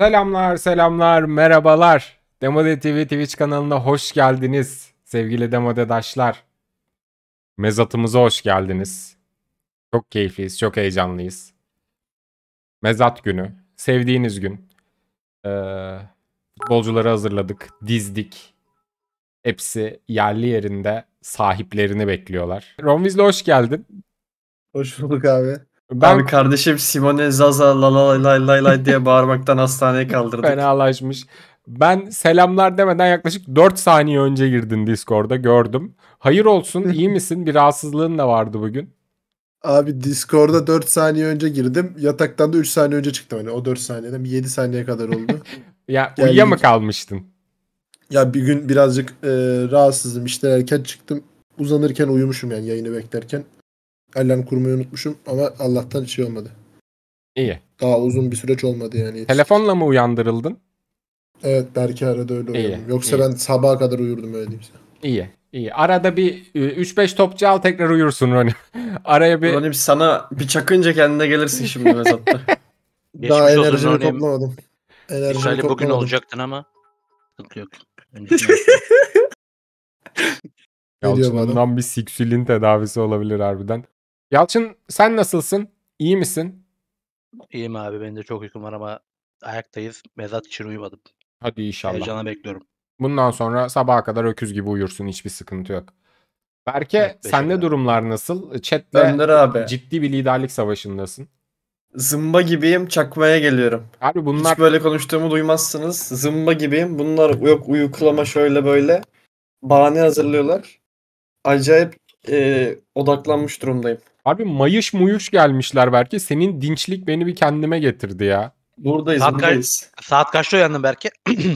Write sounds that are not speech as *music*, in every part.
Selamlar, selamlar, merhabalar. Demode TV Twitch kanalına hoş geldiniz sevgili demodedaşlar. Mezatımıza hoş geldiniz. Çok keyifliyiz, çok heyecanlıyız. Mezat günü, sevdiğiniz gün. Ee, futbolcuları hazırladık, dizdik. Hepsi yerli yerinde sahiplerini bekliyorlar. Romviz'le hoş geldin. Hoş bulduk abi. Ben... Abi kardeşim Simone Zaza la la la la la diye bağırmaktan hastaneye kaldırdık. Fenalaşmış. Ben selamlar demeden yaklaşık 4 saniye önce girdin Discord'a gördüm. Hayır olsun *laughs* iyi misin? Bir rahatsızlığın da vardı bugün. Abi Discord'a 4 saniye önce girdim. Yataktan da 3 saniye önce çıktım. yani o 4 saniyeden 7 saniye kadar oldu. *laughs* ya yani uyuya mı kalmıştın? Ya bir gün birazcık e, rahatsızım. İşten erken çıktım. Uzanırken uyumuşum yani yayını beklerken. Alarm kurmayı unutmuşum ama Allah'tan hiç şey olmadı. İyi. Daha uzun bir süreç olmadı yani. Yetiştim. Telefonla mı uyandırıldın? Evet belki arada öyle iyi, uyuyorum. Yoksa iyi. ben sabaha kadar uyurdum öyle diyeyim sana. İyi. İyi. Arada bir 3-5 e, topçu al tekrar uyursun Roni. *laughs* Araya bir... Roni sana bir çakınca kendine gelirsin şimdi mesela. *laughs* Daha enerjimi Ronim. toplamadım. Enerjimi toplamadım. bugün olacaktın ama sıkıntı yok. *laughs* Yalçın'dan bir siksülin tedavisi olabilir harbiden. Yalçın sen nasılsın? İyi misin? İyiyim abi. ben de çok uykum var ama ayaktayız. Mezat için uyumadım. Hadi inşallah. Heyecana bekliyorum. Bundan sonra sabaha kadar öküz gibi uyursun. Hiçbir sıkıntı yok. Berke evet, sende durumlar nasıl? Chat'le Önder abi. ciddi bir liderlik savaşındasın. Zımba gibiyim çakmaya geliyorum. Abi bunlar... Hiç böyle konuştuğumu duymazsınız. Zımba gibiyim. Bunlar yok uyuklama şöyle böyle. Bahane hazırlıyorlar. Acayip e, odaklanmış durumdayım. Abi mayış muyuş gelmişler belki. Senin dinçlik beni bir kendime getirdi ya. Buradayız. Saat, buradayız. Ka- saat kaçta uyandın belki? *clears throat*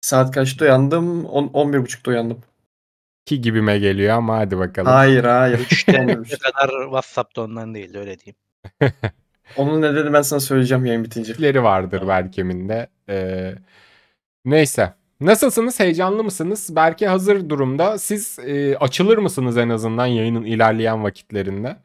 saat kaçta uyandım? 11.30'da uyandım. Ki gibime geliyor ama hadi bakalım. Hayır hayır. 3'ten *laughs* ne kadar WhatsApp'ta ondan değildi öyle diyeyim. *laughs* Onun nedeni ben sana söyleyeceğim yayın bitince. Leri vardır Berkem'in de. Ee, neyse. Nasılsınız? Heyecanlı mısınız? Berke hazır durumda. Siz e, açılır mısınız en azından yayının ilerleyen vakitlerinde?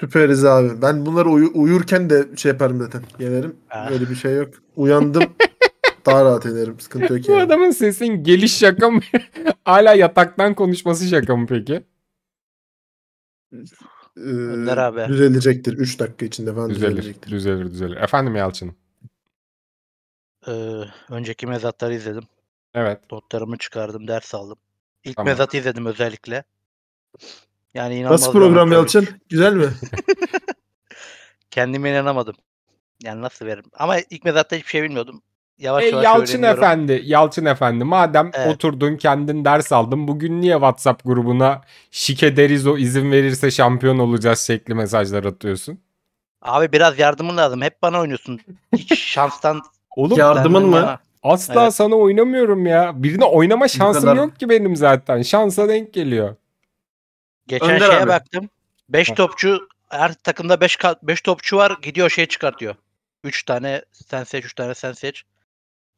Süperiz abi. Ben bunları uy- uyurken de şey yaparım zaten. Yenerim. Ah. Öyle bir şey yok. Uyandım. *laughs* daha rahat ederim. Sıkıntı yok Bu yani. adamın sesin geliş şaka mı? *laughs* Hala yataktan konuşması şaka mı peki? Ee, Önder abi. Düzelecektir. 3 dakika içinde falan Düzelir, düzelecektir. düzelir, düzelir. Efendim Yalçın. Ee, önceki mezatları izledim. Evet. Notlarımı çıkardım. Ders aldım. İlk Tamam. mezatı izledim özellikle. Yani inanmadım. Nasıl program Yalçın? Güzel mi? *laughs* Kendime inanamadım. Yani nasıl veririm? Ama ilk mezatta hiçbir şey bilmiyordum. Yavaş e, yavaş Yalçın Efendi, Yalçın Efendi madem evet. oturdun kendin ders aldın bugün niye WhatsApp grubuna şike deriz o izin verirse şampiyon olacağız şekli mesajlar atıyorsun? Abi biraz yardımın lazım. Hep bana oynuyorsun. Hiç *laughs* şanstan Oğlum yardımın mı? Bana. Asla evet. sana oynamıyorum ya. Birine oynama şansım kadar... yok ki benim zaten. Şansa denk geliyor. Geçen Önder şeye abi. baktım. 5 topçu her takımda 5 5 topçu var. Gidiyor şey çıkartıyor. 3 tane sen seç, 3 tane sen seç.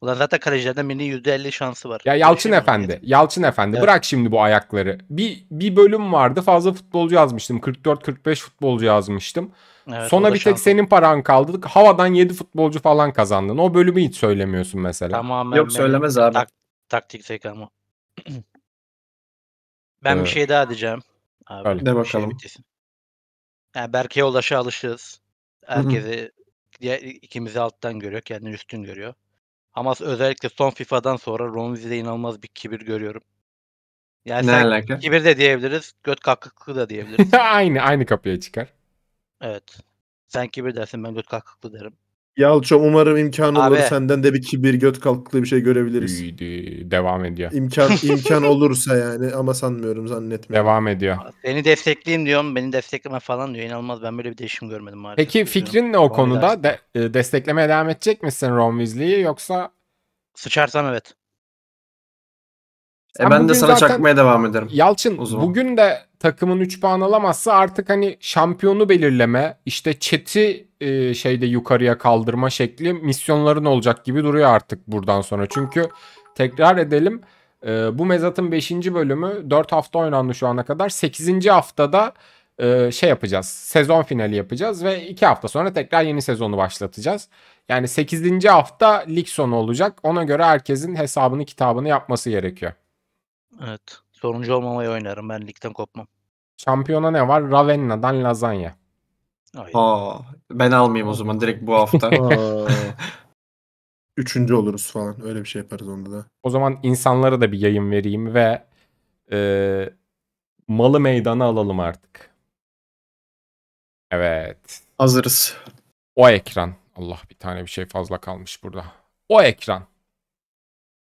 Ulan zaten kalecilerden birinin %50 şansı var. Ya Yalçın şey Efendi, mi? Yalçın Efendi evet. bırak şimdi bu ayakları. Bir bir bölüm vardı fazla futbolcu yazmıştım. 44 45 futbolcu yazmıştım. Evet, Sonra bir tek şanslı. senin paran kaldı. Havadan 7 futbolcu falan kazandın. O bölümü hiç söylemiyorsun mesela. Tamamen Yok söylemez abi. Tak, taktik zekamı. *clears throat* ben evet. bir şey daha diyeceğim. Abi, Öyle. De şey bakalım. Şey yani Berke'ye ulaşa alışırız. Herkesi diğer, ikimizi alttan görüyor. Kendini üstün görüyor. Ama özellikle son FIFA'dan sonra Romvizi'de inanılmaz bir kibir görüyorum. Yani ne sen alaka? kibir de diyebiliriz. Göt kalkıklı da *laughs* diyebiliriz. aynı aynı kapıya çıkar. Evet. Sen kibir dersin ben göt kalkıklı derim. Yalçom umarım imkan olur Abi. senden de bir kibir göt kalkıklı bir şey görebiliriz. Devam ediyor. İmkan *laughs* imkan olursa yani ama sanmıyorum zannetmiyorum. Devam ediyor. Beni destekleyin diyorum. Beni destekleme falan diyor. İnanılmaz ben böyle bir değişim görmedim maalesef. Peki fikrin ne o konuda? De, e, desteklemeye devam edecek misin Ron Weasley'i yoksa Sıçarsam evet. E ben de bugün sana zaten- çakmaya devam ederim. Yalçın bugün de takımın 3 puan alamazsa artık hani şampiyonu belirleme, işte çeti e, şeyde yukarıya kaldırma şekli misyonların olacak gibi duruyor artık buradan sonra. Çünkü tekrar edelim e, bu mezatın 5. bölümü 4 hafta oynandı şu ana kadar. 8. haftada e, şey yapacağız sezon finali yapacağız ve 2 hafta sonra tekrar yeni sezonu başlatacağız. Yani 8. hafta lig sonu olacak ona göre herkesin hesabını kitabını yapması gerekiyor. Evet. Soruncu olmamayı oynarım ben ligden kopmam. Şampiyona ne var? Ravenna'dan lazanya. Aa, ben almayayım o zaman direkt bu hafta. *laughs* Üçüncü oluruz falan. Öyle bir şey yaparız onda da. O zaman insanlara da bir yayın vereyim ve e, malı meydana alalım artık. Evet. Hazırız. O ekran. Allah bir tane bir şey fazla kalmış burada. O ekran.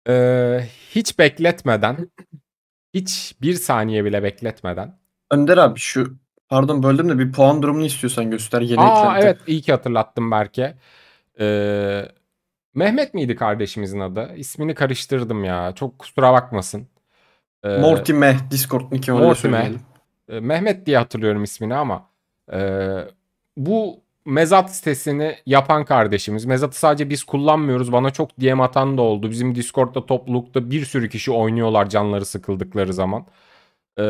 Ee, hiç bekletmeden, hiç bir saniye bile bekletmeden. Önder abi şu Pardon böldüm de bir puan durumunu istiyorsan göster. Yeni Aa eklendi. evet iyi ki hatırlattım Berke. Ee, Mehmet miydi kardeşimizin adı? İsmini karıştırdım ya. Çok kusura bakmasın. Ee, Mortime Discord nick'i öyle Mortime. Ee, Mehmet diye hatırlıyorum ismini ama e, bu mezat sitesini yapan kardeşimiz. Mezatı sadece biz kullanmıyoruz. Bana çok DM atan da oldu. Bizim Discord'da toplulukta bir sürü kişi oynuyorlar canları sıkıldıkları zaman. Ee,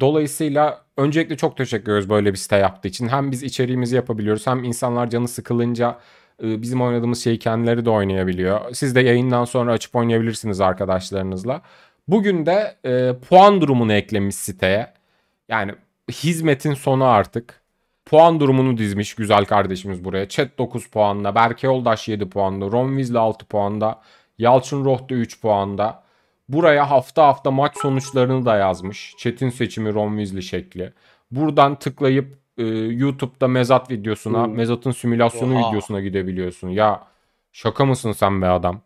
dolayısıyla öncelikle çok teşekkür ediyoruz böyle bir site yaptığı için. Hem biz içeriğimizi yapabiliyoruz hem insanlar canı sıkılınca e, bizim oynadığımız şeyi kendileri de oynayabiliyor. Siz de yayından sonra açıp oynayabilirsiniz arkadaşlarınızla. Bugün de e, puan durumunu eklemiş siteye. Yani hizmetin sonu artık. Puan durumunu dizmiş güzel kardeşimiz buraya. Chat 9 puanla, Berke Yoldaş 7 puanla, Ron Weasley 6 puanda, Yalçın Rohtu 3 puanla. Buraya hafta hafta maç sonuçlarını da yazmış. Çetin seçimi Ron Weasley şekli. Buradan tıklayıp e, YouTube'da Mezat videosuna, hmm. Mezat'ın simülasyonu Oha. videosuna gidebiliyorsun. Ya şaka mısın sen be adam?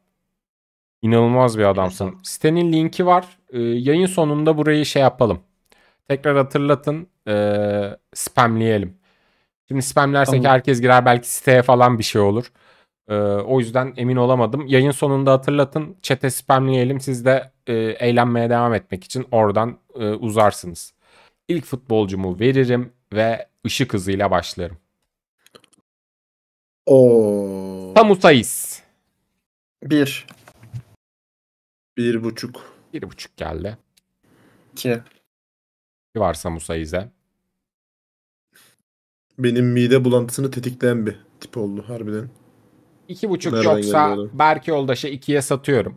İnanılmaz bir adamsın. Evet. Sitenin linki var. E, yayın sonunda burayı şey yapalım. Tekrar hatırlatın. E, spamleyelim. Şimdi spamlersek tamam. herkes girer belki siteye falan bir şey olur. Ee, o yüzden emin olamadım. Yayın sonunda hatırlatın. Çete spamleyelim. Siz de e, eğlenmeye devam etmek için oradan e, uzarsınız. İlk futbolcumu veririm ve ışık hızıyla başlarım. O Tamu Sayis. Bir. Bir buçuk. Bir buçuk geldi. İki. Bir varsa Musayiz'e. Benim mide bulantısını tetikleyen bir tip oldu harbiden. İki buçuk Nereden yoksa geliyorum? Berk Yoldaş'a ikiye satıyorum.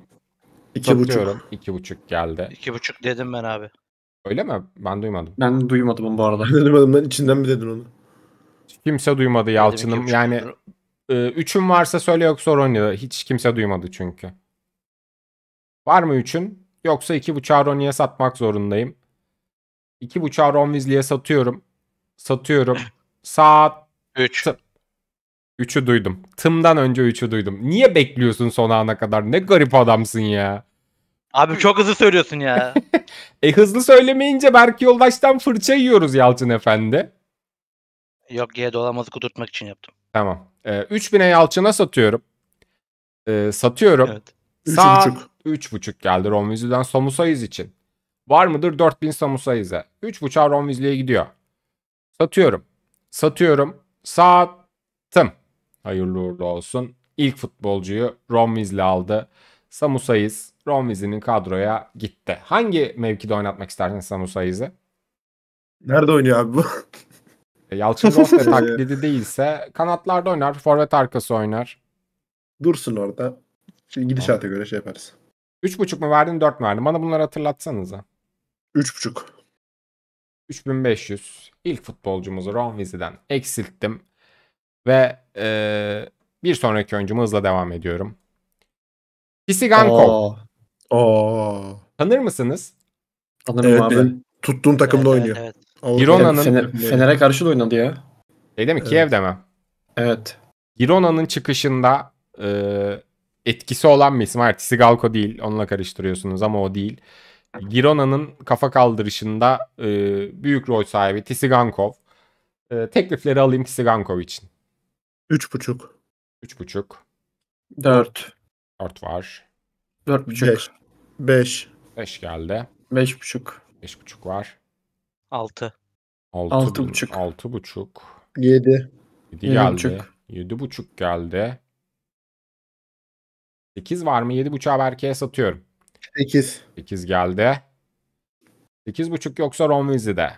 İki satıyorum. buçuk. İki buçuk geldi. İki buçuk dedim ben abi. Öyle mi? Ben duymadım. Ben duymadım bu arada. Ben *laughs* demedim ben içinden mi dedin onu? Kimse duymadı Yalçın'ım. Yani e, üçün varsa söyle yoksa Ronya'da. Hiç kimse duymadı çünkü. Var mı üçün? Yoksa iki buçuğa Ronya'ya satmak zorundayım. İki buçuğa Ron Weasley'e satıyorum. Satıyorum. Saat *laughs* Üç. Üçü duydum. Tım'dan önce üçü duydum. Niye bekliyorsun son ana kadar? Ne garip adamsın ya. Abi çok hızlı söylüyorsun ya. *laughs* e hızlı söylemeyince Berk Yoldaş'tan fırça yiyoruz Yalçın Efendi. Yok ya dolamazı kudurtmak için yaptım. Tamam. Ee, 3000'e Yalçın'a satıyorum. Ee, satıyorum. Evet. Saat 3.5. 3.5 geldi Romvizli'den Somusayız için. Var mıdır 4000 Somusayız'a? 3.5'a Ron Weasley'e gidiyor. Satıyorum. Satıyorum. Sattım. Hayırlı uğurlu olsun. İlk futbolcuyu Ron Weasley aldı. Samu Sayız Ron kadroya gitti. Hangi mevkide oynatmak istersin Samu Sayız'ı? Nerede oynuyor abi bu? E, Yalçın Rosne *laughs* taklidi değilse kanatlarda oynar, forvet arkası oynar. Dursun orada. Şimdi şey, gidişata tamam. göre şey yaparız. 3.5 mu verdin 4 mü verdin? Bana bunları hatırlatsanıza. 3.5. 3500. İlk futbolcumuzu Ron Weasley'den eksilttim. Ve e, bir sonraki oyuncumu hızla devam ediyorum. Pisiganko. Oo. Tanır mısınız? Tanırım evet, abi. Benim tuttuğum takımda evet, oynuyor. Evet, Girona'nın Fener, Fener'e karşı da oynadı ya. Şeyde mi? Evet. Kiev'de mi? Evet. Girona'nın çıkışında e, etkisi olan bir isim. Hayır, Sigalko değil. Onunla karıştırıyorsunuz ama o değil. Girona'nın kafa kaldırışında e, büyük rol sahibi Tisigankov. E, teklifleri alayım Tisigankov için. Üç buçuk. Üç buçuk. Dört. Dört var. Dört buçuk. Beş. Beş. Beş geldi. Beş buçuk. Beş buçuk var. Altı. Altı, altı buçuk. Altı buçuk. Yedi. Yedi, yedi geldi. Buçuk. Yedi buçuk geldi. Sekiz var mı? Yedi buçuğa Berke'ye satıyorum. Sekiz. Sekiz geldi. Sekiz buçuk yoksa Ron Weasley'de.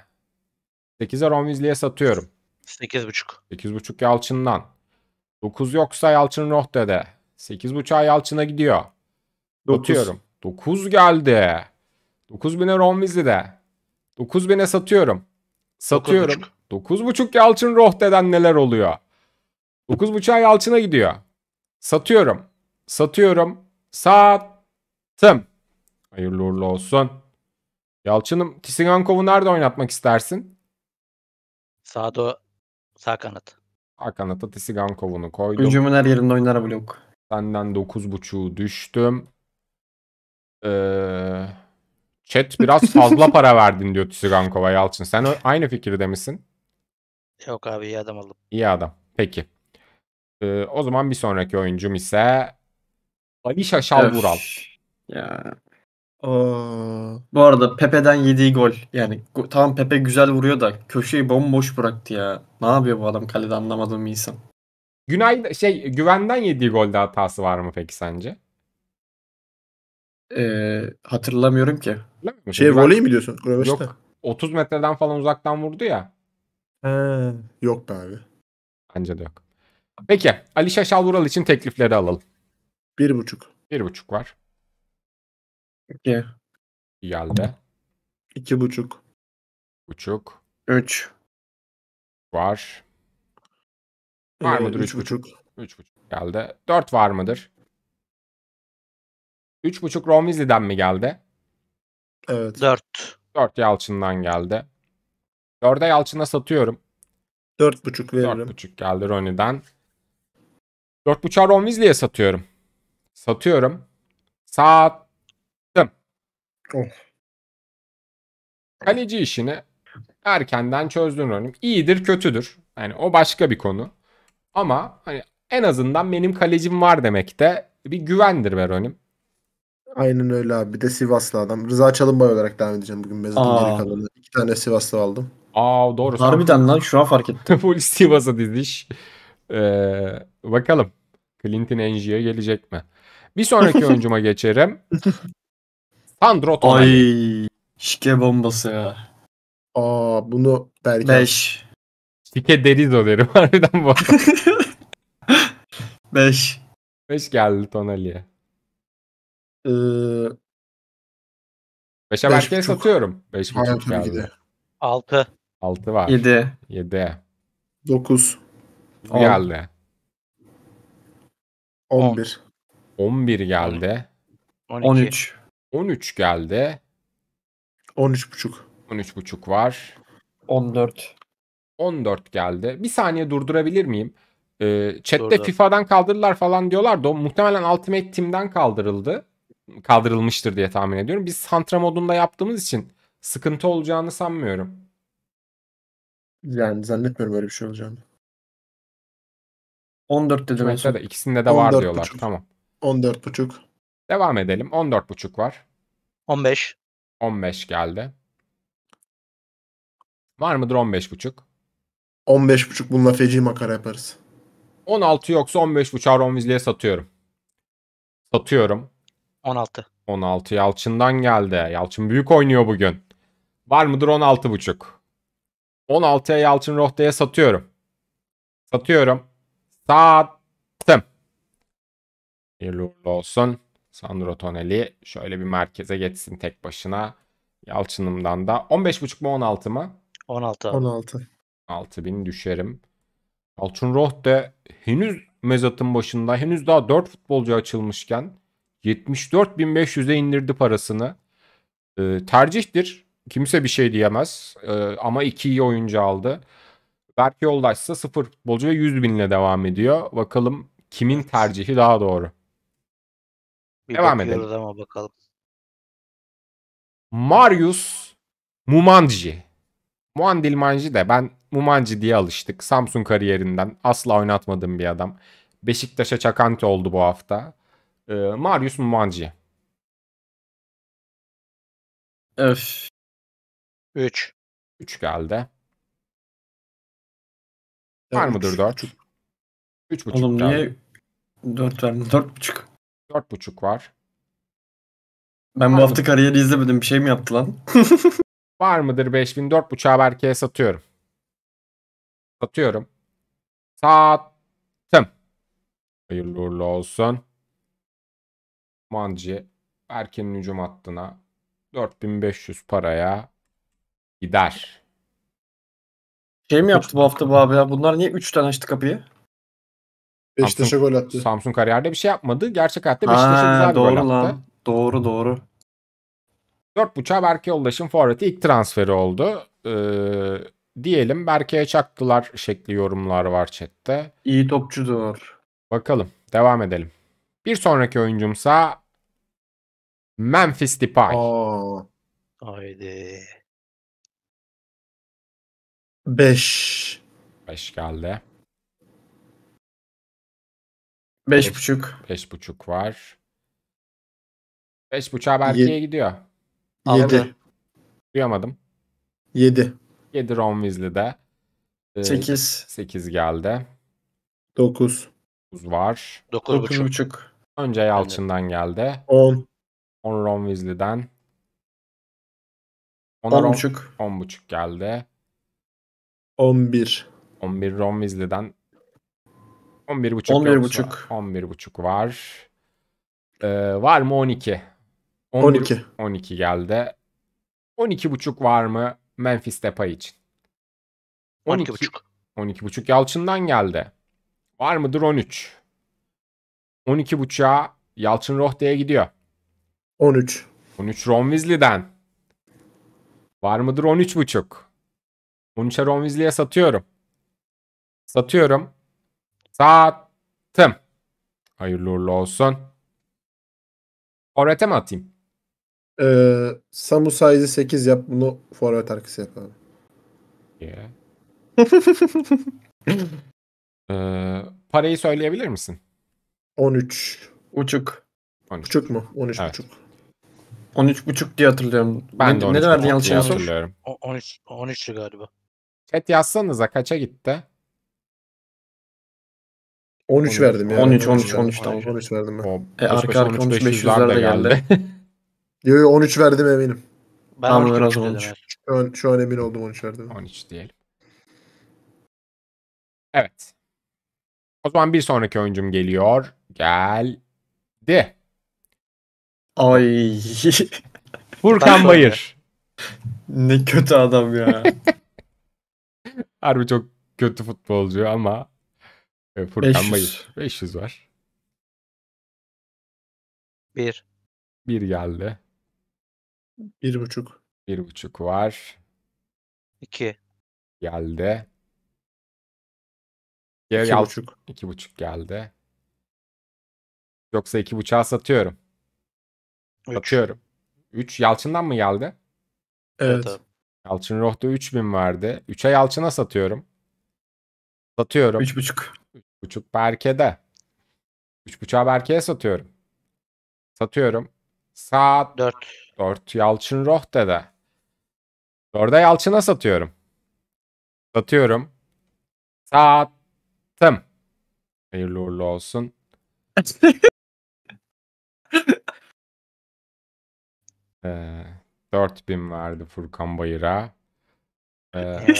Sekize Ron Weasley'e satıyorum. Sekiz buçuk. Sekiz buçuk Yalçın'dan. 9 yoksa Yalçın Roh dede. 8.5'a Yalçın'a gidiyor. 9. Satıyorum. 9 geldi. 9000'e Ron de. 9000'e satıyorum. Satıyorum. 9.5 Yalçın Roh neler oluyor? 9.5'a Yalçın'a gidiyor. Satıyorum. Satıyorum. Sattım. Hayırlı uğurlu olsun. Yalçın'ım Tisingankov'u nerede oynatmak istersin? Sağda sağ kanat. Hakan'a da Tisigankov'unu koydum. Hücumun her yerinde oynar blok. Senden 9.5'u düştüm. Ee, chat biraz fazla *laughs* para verdin diyor Tisigankova Yalçın. Sen aynı fikirde misin? Yok abi iyi adam oldum. İyi adam. Peki. Ee, o zaman bir sonraki oyuncum ise Alişa Şalvural. Ya. Oo. Bu arada Pepe'den yediği gol. Yani go- tamam Pepe güzel vuruyor da köşeyi bomboş bıraktı ya. Ne yapıyor bu adam kalede anlamadığım bir insan. Günay şey güvenden yediği golde hatası var mı peki sence? Ee, hatırlamıyorum ki. Hatırlamıyor Şey Güven- voley mi diyorsun? Röveşte. Yok. 30 metreden falan uzaktan vurdu ya. He, yok be abi. Bence de yok. Peki Ali Şaşal Vural için teklifleri alalım. Bir buçuk. Bir buçuk var. 2. Geldi. İki buçuk. Buçuk. Üç. Var. Ee, var mıdır? Üç üç buçuk. buçuk. Üç buçuk geldi. Dört var mıdır? Üç buçuk Ron mi geldi? Evet. 4. Dört Yalçın'dan geldi. Dörde Yalçın'a satıyorum. Dört buçuk Dört veririm. buçuk geldi Roni'den. Dört buçuğa Ron satıyorum. Satıyorum. Sat. Of. Kaleci işini erkenden çözdün Ronim. İyidir kötüdür. Yani o başka bir konu. Ama hani en azından benim kalecim var demek de bir güvendir be Ronim. Aynen öyle abi. Bir de Sivaslı adam. Rıza Çalınbay olarak devam edeceğim bugün Mesut'un Aa. geri İki tane Sivaslı aldım. Aa doğru. Harbiden lan şu an fark ettim. *laughs* Full Sivas'a diziş. Ee, bakalım. Clinton Engie'ye gelecek mi? Bir sonraki oyuncuma geçerim. *laughs* Sandro Tonali. Ay şike bombası ya. Aa bunu belki 5. Şike deriz o derim *laughs* harbiden bu. 5. 5 geldi Tonali'ye. Ee, 5'e beş satıyorum. 5 buçuk geldi. 6. 6 var. 7. 7. 9. Geldi. 11. 11 geldi. 12. 13. 13 geldi. 13.5. 13.5 var. 14. 14 geldi. Bir saniye durdurabilir miyim? Ee, chatte Doğru. FIFA'dan kaldırdılar falan diyorlar da muhtemelen Ultimate Team'den kaldırıldı. Kaldırılmıştır diye tahmin ediyorum. Biz Santra modunda yaptığımız için sıkıntı olacağını sanmıyorum. Yani zannetmiyorum böyle bir şey olacağını. 14 dedim. Mesela de ikisinde de var diyorlar. Buçuk. Tamam. 14.5. Devam edelim. 14.5 var. 15. 15 geldi. Var mıdır 15.5? 15.5 bununla feci makara yaparız. 16 yoksa 15.5'a Romvizli'ye satıyorum. Satıyorum. 16. 16 Yalçın'dan geldi. Yalçın büyük oynuyor bugün. Var mıdır 16.5? 16'ya Yalçın Rohte'ye satıyorum. Satıyorum. Sattım. Hayırlı olsun. Sandro Tonelli şöyle bir merkeze geçsin tek başına. Yalçınım'dan da 15.5 mu 16 mı? 16 abi. 16. 6000 düşerim. Yalçın Roh de henüz mezatın başında henüz daha 4 futbolcu açılmışken 74.500'e indirdi parasını. Ee, tercihtir. Kimse bir şey diyemez. Ee, ama iki iyi oyuncu aldı. Berk Yoldaş ise 0 futbolcu ve 100 binle devam ediyor. Bakalım kimin tercihi daha doğru? Bir Devam edelim. ama bakalım. Marius Mumanji. Muandil Manji de ben Mumanji diye alıştık. Samsung kariyerinden asla oynatmadığım bir adam. Beşiktaş'a çakante oldu bu hafta. Ee, Marius Mumanji. Öf. 3. 3 geldi. Var mıdır 4? 3.5 Oğlum niye 4 verdin? 4.5. Dört buçuk var. Ben bu hafta mı? kariyeri izlemedim. Bir şey mi yaptı lan? *laughs* var mıdır 5000? 4.5'a Berke'ye satıyorum. Satıyorum. Sattım. Hayırlı uğurlu olsun. Mancı Berke'nin hücum hattına 4500 paraya gider. Şey mi yaptı bu hafta bu abi ya? Bunlar niye 3 tane açtı kapıyı? Beşiktaş'a gol attı. Samsun kariyerde bir şey yapmadı. Gerçek hayatta Beşiktaş'a güzel bir doğru gol lan. attı. Doğru Dört 4.5'a Berke Yoldaş'ın forveti ilk transferi oldu. Ee, diyelim Berke'ye çaktılar şekli yorumlar var chatte. İyi topçudur. Bakalım devam edelim. Bir sonraki oyuncumsa Memphis Depay. Aa, Haydi. Beş. Beş geldi. Beş buçuk. Beş buçuk var. Beş buçuğa Berke'ye Ye- gidiyor. Yedi. Duyamadım. Yedi. Yedi Ron Weasley'de. Ee, Sekiz. Sekiz geldi. Dokuz. Dokuz var. Dokuz, Dokuz buçuk. buçuk. Önce Yalçın'dan geldi. On. On Ron Weasley'den. on, on buçuk. On buçuk geldi. On bir. On bir Ron Weasley'den 11.5 11 yoksa 11.5 var. Ee, var mı 12? 11, 12. 12 geldi. buçuk var mı Memphis Depay için? 12, 12.5. buçuk Yalçın'dan geldi. Var mıdır 13? 12.5'a Yalçın Rohte'ye gidiyor. 13. 13 Ron Weasley'den. Var mıdır buçuk? 13'e Ron Weasley'e satıyorum. Satıyorum. Sattım. Hayırlı uğurlu olsun. Forvet'e mi atayım? Ee, Samu size 8 yap bunu forvet arkası yapalım. Yeah. *laughs* ee, parayı söyleyebilir misin? 13 buçuk. 13. Buçuk mu? 13 evet. buçuk. 13 buçuk diye hatırlıyorum. Ben ne, de 13 ne buçuk yanlış hatırlıyorum. 13 13 galiba. Chat yazsanıza kaça gitti? 13 verdim ya. 13 13 13 tamam. 13 verdim ben. O, e, arka arka 13 500'ler de geldi. *laughs* Yo yo 13 verdim eminim. Ben tamam, 13, 13 Şu an, şu an emin oldum 13 verdim. 13 diyelim. Evet. O zaman bir sonraki oyuncum geliyor. Geldi. Ay. *laughs* Furkan Bayır. *laughs* ne kötü adam ya. Harbi çok kötü futbolcu ama Furkan 500. Bayır. 500 var. Bir. Bir geldi. Bir buçuk. Bir buçuk var. İki. Geldi. Geri iki al. buçuk. İki buçuk geldi. Yoksa iki buçuğa satıyorum. Üç. Satıyorum. Üç. Yalçın'dan mı geldi? Evet. evet. Yalçın Roh'da 3000 vardı. 3'e Yalçın'a satıyorum. Satıyorum. 3.5. 3.5 Berke'de. 3.5'a Berke'ye satıyorum. Satıyorum. Saat 4. 4 Yalçın Rohte'de. 4'e Yalçın'a satıyorum. Satıyorum. Sattım. Hayırlı uğurlu olsun. *laughs* ee, 4000 verdi Furkan Bayır'a. Ee, *laughs*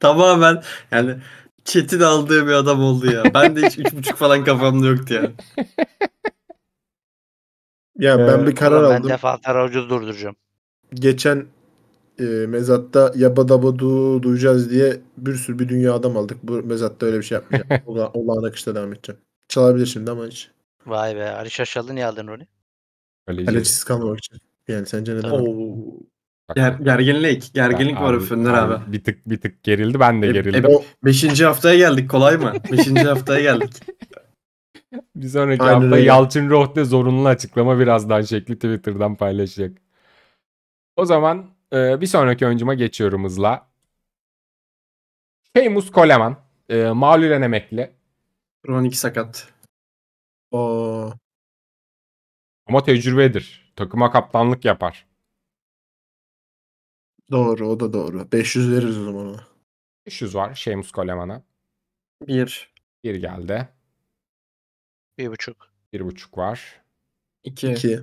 Tamamen yani Çetin aldığı bir adam oldu ya. Ben de hiç üç buçuk falan kafamda yoktu ya. Ya ben bir karar Ben aldım. defalarca ucuz durduracağım. Geçen e, mezatta yaba daba du duyacağız diye bir sürü bir dünya adam aldık. Bu mezatta öyle bir şey yapmayacağım. *laughs* olağan akışta devam edeceğim. Çalabilir şimdi ama hiç. Vay be. Ali Şaşalı niye aldın Roni? Kaleci. Kaleciz kalmamak için. Yani sence neden? Oo. Ger gerginlik. Gerginlik ben, var üfünler abi, Bir tık bir tık gerildi. Ben de e, gerildim. E, o beşinci haftaya geldik. Kolay mı? beşinci haftaya geldik. *laughs* Bir sonraki Aynen hafta öyle. Yalçın Rohde zorunlu açıklama birazdan şekli Twitter'dan paylaşacak. O zaman e, bir sonraki oyuncuma geçiyorum hızla. Şeymus Coleman. E, mağlulen emekli. 2 sakat. O. Ama tecrübedir. Takıma kaptanlık yapar. Doğru o da doğru. 500 veririz o zaman ona. 500 var Şemus Koleman'a. 1. 1 geldi. 1.5. 1.5 var. 2. 2.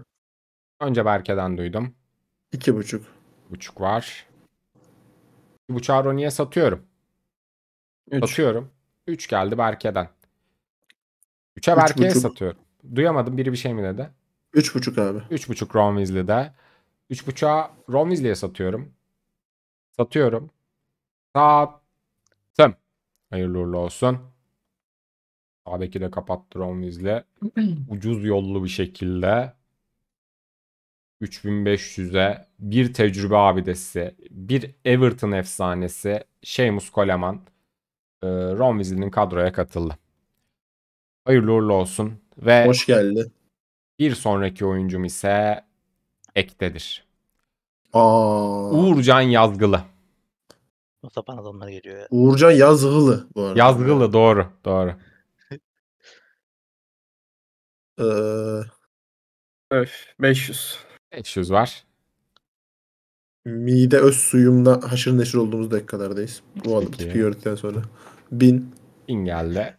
Önce Berke'den duydum. 2.5. Buçuk Buçuk var. Buçağı Roni'ye satıyorum. 3. Satıyorum. 3 geldi Berke'den. 3'e Üç Berke'ye buçuk. satıyorum. Duyamadım biri bir şey mi dedi? 3.5 abi. 3.5 Ron Weasley'de. 3.5'a Ron Weasley'e satıyorum. Satıyorum. Sattım. Hayırlı uğurlu olsun. Sağdaki de kapattı Romviz'le. *clears throat* Ucuz yollu bir şekilde. 3500'e bir tecrübe abidesi, bir Everton efsanesi Seamus Coleman e, Ron Weasley'nin kadroya katıldı. Hayırlı uğurlu olsun ve hoş geldi. Bir sonraki oyuncum ise Ektedir. Aa. Uğurcan Yazgılı. Nasıl bana da onlar geliyor ya. Uğurcan Yazgılı bu arada. Yazgılı doğru doğru. ee... Öf 500. 500 var. Mide öz suyumda haşır neşir olduğumuz dakikalardayız. Bu alıp tipi gördükten sonra. 1000. 1000 geldi.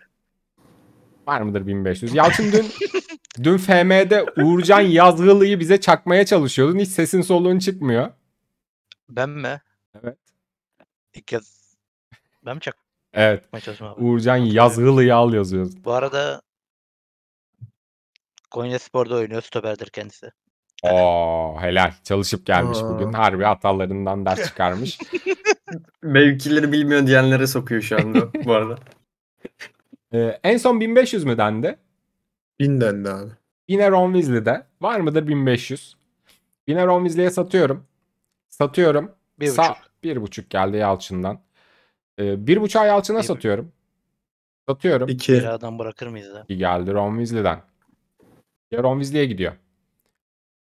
Var mıdır 1500? Yalçın dün *laughs* Dün FM'de Uğurcan *laughs* Yazgılı'yı bize çakmaya çalışıyordun. Hiç sesin soluğun çıkmıyor. Ben mi? Evet. İlk kez ben mi çak? Evet. Uğurcan Yazgılı'yı al yazıyoruz. Bu arada Konya Spor'da oynuyor. Stoperdir kendisi. Oo helal. Çalışıp gelmiş Aa. bugün. Harbi hatalarından ders çıkarmış. *laughs* Mevkileri bilmiyor diyenlere sokuyor şu anda bu arada. *laughs* Ee, en son 1500 mü dendi? 1000 dendi abi. Yine Ron Weasley'de. Var mıdır 1500? Yine Ron Weasley'e satıyorum. Satıyorum. Bir Sa- buçuk. Bir buçuk geldi Yalçın'dan. Ee, bir buçuğa Yalçın'a bir satıyorum. Satıyorum. İki. Bir adam bırakır mıyız da? İki geldi Ron Weasley'den. Ya Ron Weasley'e gidiyor.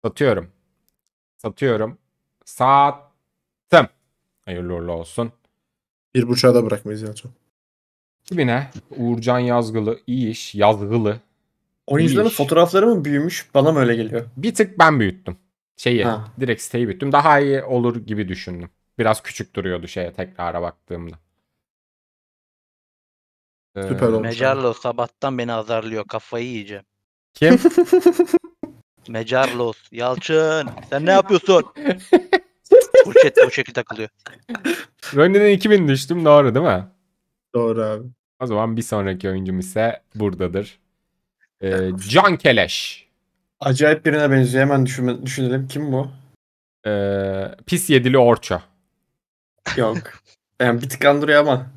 Satıyorum. Satıyorum. Sattım. Hayırlı uğurlu olsun. Bir buçuğa da bırakmayız Yalçın. 2000'e Uğurcan Yazgılı iyi iş. Yazgılı. Oyuncuların Büyük. fotoğrafları mı büyümüş? Bana mı öyle geliyor? Bir tık ben büyüttüm. Şeyi ha. direkt siteyi büyüttüm. Daha iyi olur gibi düşündüm. Biraz küçük duruyordu şeye tekrara baktığımda. Ee, Süper olmuş. Mecarlo sabahtan beni azarlıyor. Kafayı yiyeceğim. Kim? *laughs* Mecarlos. Yalçın. Sen ne yapıyorsun? *laughs* Burçette bu şekilde takılıyor. Ronin'den 2000 düştüm. Doğru değil mi? Doğru abi. O zaman bir sonraki oyuncum ise buradadır. Ee, Can Keleş. Acayip birine benziyor. Hemen düşünme, düşünelim. Kim bu? Ee, pis yedili orça. Yok. yani bir tık andırıyor ama.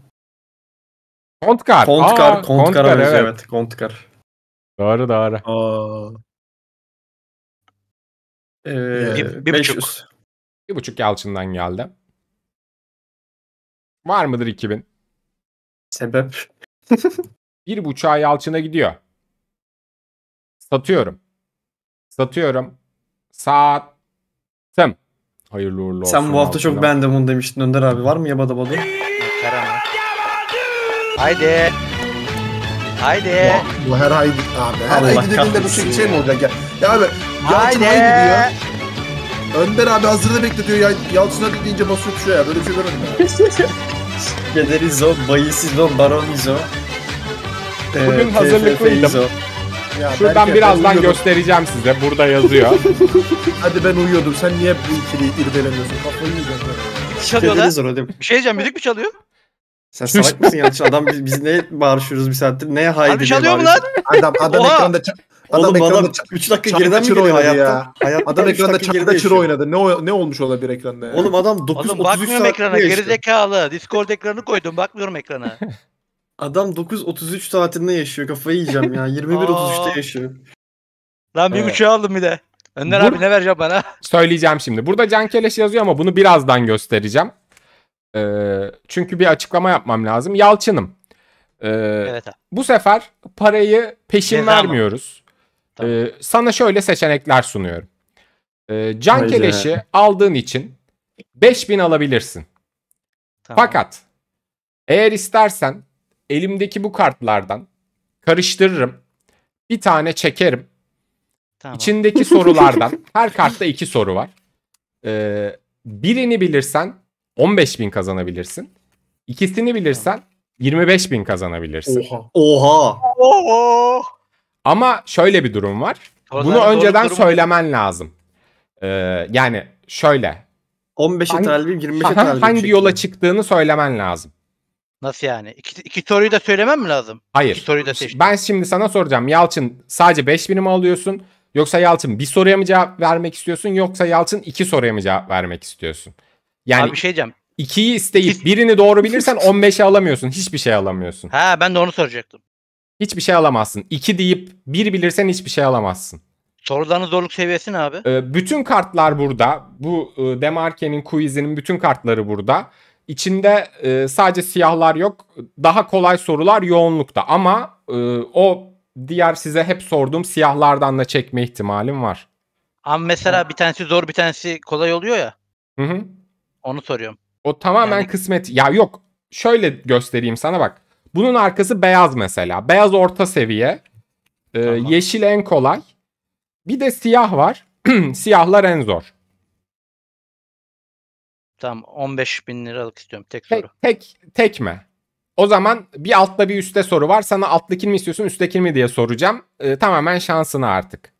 Kontkar. Kontkar. Aa, kontkar, kontkar evet. evet. Kontkar. Doğru doğru. Aa. Ee, bir, bir buçuk. Bir buçuk Yalçın'dan geldi. Var mıdır 2000? Sebep? bir buçuğa Yalçın'a gidiyor. Satıyorum. Satıyorum. Sattım. Hayırlı uğurlu olsun. Sen bu hafta çok beğendim bunu demiştin Önder abi. Var mı yabada balı? Haydi. Haydi. Bu, bu her haydi abi. Her Allah ay gidildiğinde bu şey, şey mi olacak ya? Ya abi Yalçın ay gidiyor. Önder abi hazırda bekletiyor. Ya, Yalçın'a deyince basıyor şu ya. Böyle bir şey görmedim ben. Bederizo, *laughs* Bayisizo, Baronizo. Bugün ee, hazırlıklıydım. Ya Şuradan birazdan göstereceğim size. Burada yazıyor. *laughs* Hadi ben uyuyordum. Sen niye bu ikili irdelemiyorsun? Kafayı yiyeceğim. Çalıyorlar. Dediniz ona Bir şey diyeceğim müzik mi çalıyor? Sen salak mısın yanlış adam biz, biz neye bağırışıyoruz bir saattir? Neye haydi Abi çalıyor mu lan? Adam, adam Oha! ekranda ça- Adam Oğlum ekranda adam ça- 3 dakika çarkı geriden mi çır hayatta? ya. Hayatta Adam üç ekranda dakika geride çır oynadı. Ne o- ne olmuş olabilir ekranda ya? Oğlum adam 9.33 Oğlum saat bakmıyorum ekrana. Gerizekalı. Discord ekranı koydum. Bakmıyorum ekrana. *laughs* Adam 9.33 saatinde yaşıyor. Kafayı yiyeceğim ya. 21.33'te *laughs* yaşıyor. Lan bir evet. buçuğu aldım bir de. Önder Bur- abi ne vereceğim bana? *laughs* Söyleyeceğim şimdi. Burada Can Keleş yazıyor ama bunu birazdan göstereceğim. Ee, çünkü bir açıklama yapmam lazım. Yalçın'ım. Ee, evet abi. Bu sefer parayı peşin Ceza vermiyoruz. Tamam. Ee, sana şöyle seçenekler sunuyorum. Ee, Can Haydi. Keleş'i aldığın için 5000 alabilirsin. Tamam. Fakat eğer istersen elimdeki bu kartlardan karıştırırım. Bir tane çekerim. Tamam. İçindeki *laughs* sorulardan her kartta iki soru var. Ee, birini bilirsen 15 bin kazanabilirsin. İkisini bilirsen 25 bin kazanabilirsin. Oha. Oha. Ama şöyle bir durum var. Kazan, Bunu önceden durum. söylemen lazım. Ee, yani şöyle. 15'e talibim 25'e talibim. Hangi yola çıktığını söylemen lazım. Nasıl yani? İki, iki soruyu da söylemem mi lazım? Hayır. İki soruyu da seçtim. Ben şimdi sana soracağım. Yalçın sadece 5 birim alıyorsun? Yoksa Yalçın bir soruya mı cevap vermek istiyorsun? Yoksa Yalçın iki soruya mı cevap vermek istiyorsun? Yani Abi bir şey diyeceğim. İkiyi isteyip birini doğru bilirsen 15'e alamıyorsun. Hiçbir şey alamıyorsun. Ha ben de onu soracaktım. Hiçbir şey alamazsın. 2 deyip bir bilirsen hiçbir şey alamazsın. Soruların zorluk seviyesi ne abi? Ee, bütün kartlar burada. Bu e, Demarke'nin quizinin bütün kartları burada. İçinde e, sadece siyahlar yok. Daha kolay sorular yoğunlukta ama e, o diğer size hep sorduğum siyahlardan da çekme ihtimalim var. Ama mesela bir tanesi zor bir tanesi kolay oluyor ya. Hı hı. Onu soruyorum. O tamamen yani... kısmet. Ya yok şöyle göstereyim sana bak. Bunun arkası beyaz mesela. Beyaz orta seviye. Ee, tamam. Yeşil en kolay. Bir de siyah var. *clears throat* Siyahlar en zor. Tamam 15 bin liralık istiyorum tek, soru. Tek, tek mi? O zaman bir altta bir üstte soru var. Sana alttakini mi istiyorsun üsttekini mi diye soracağım. Ee, tamamen şansına artık.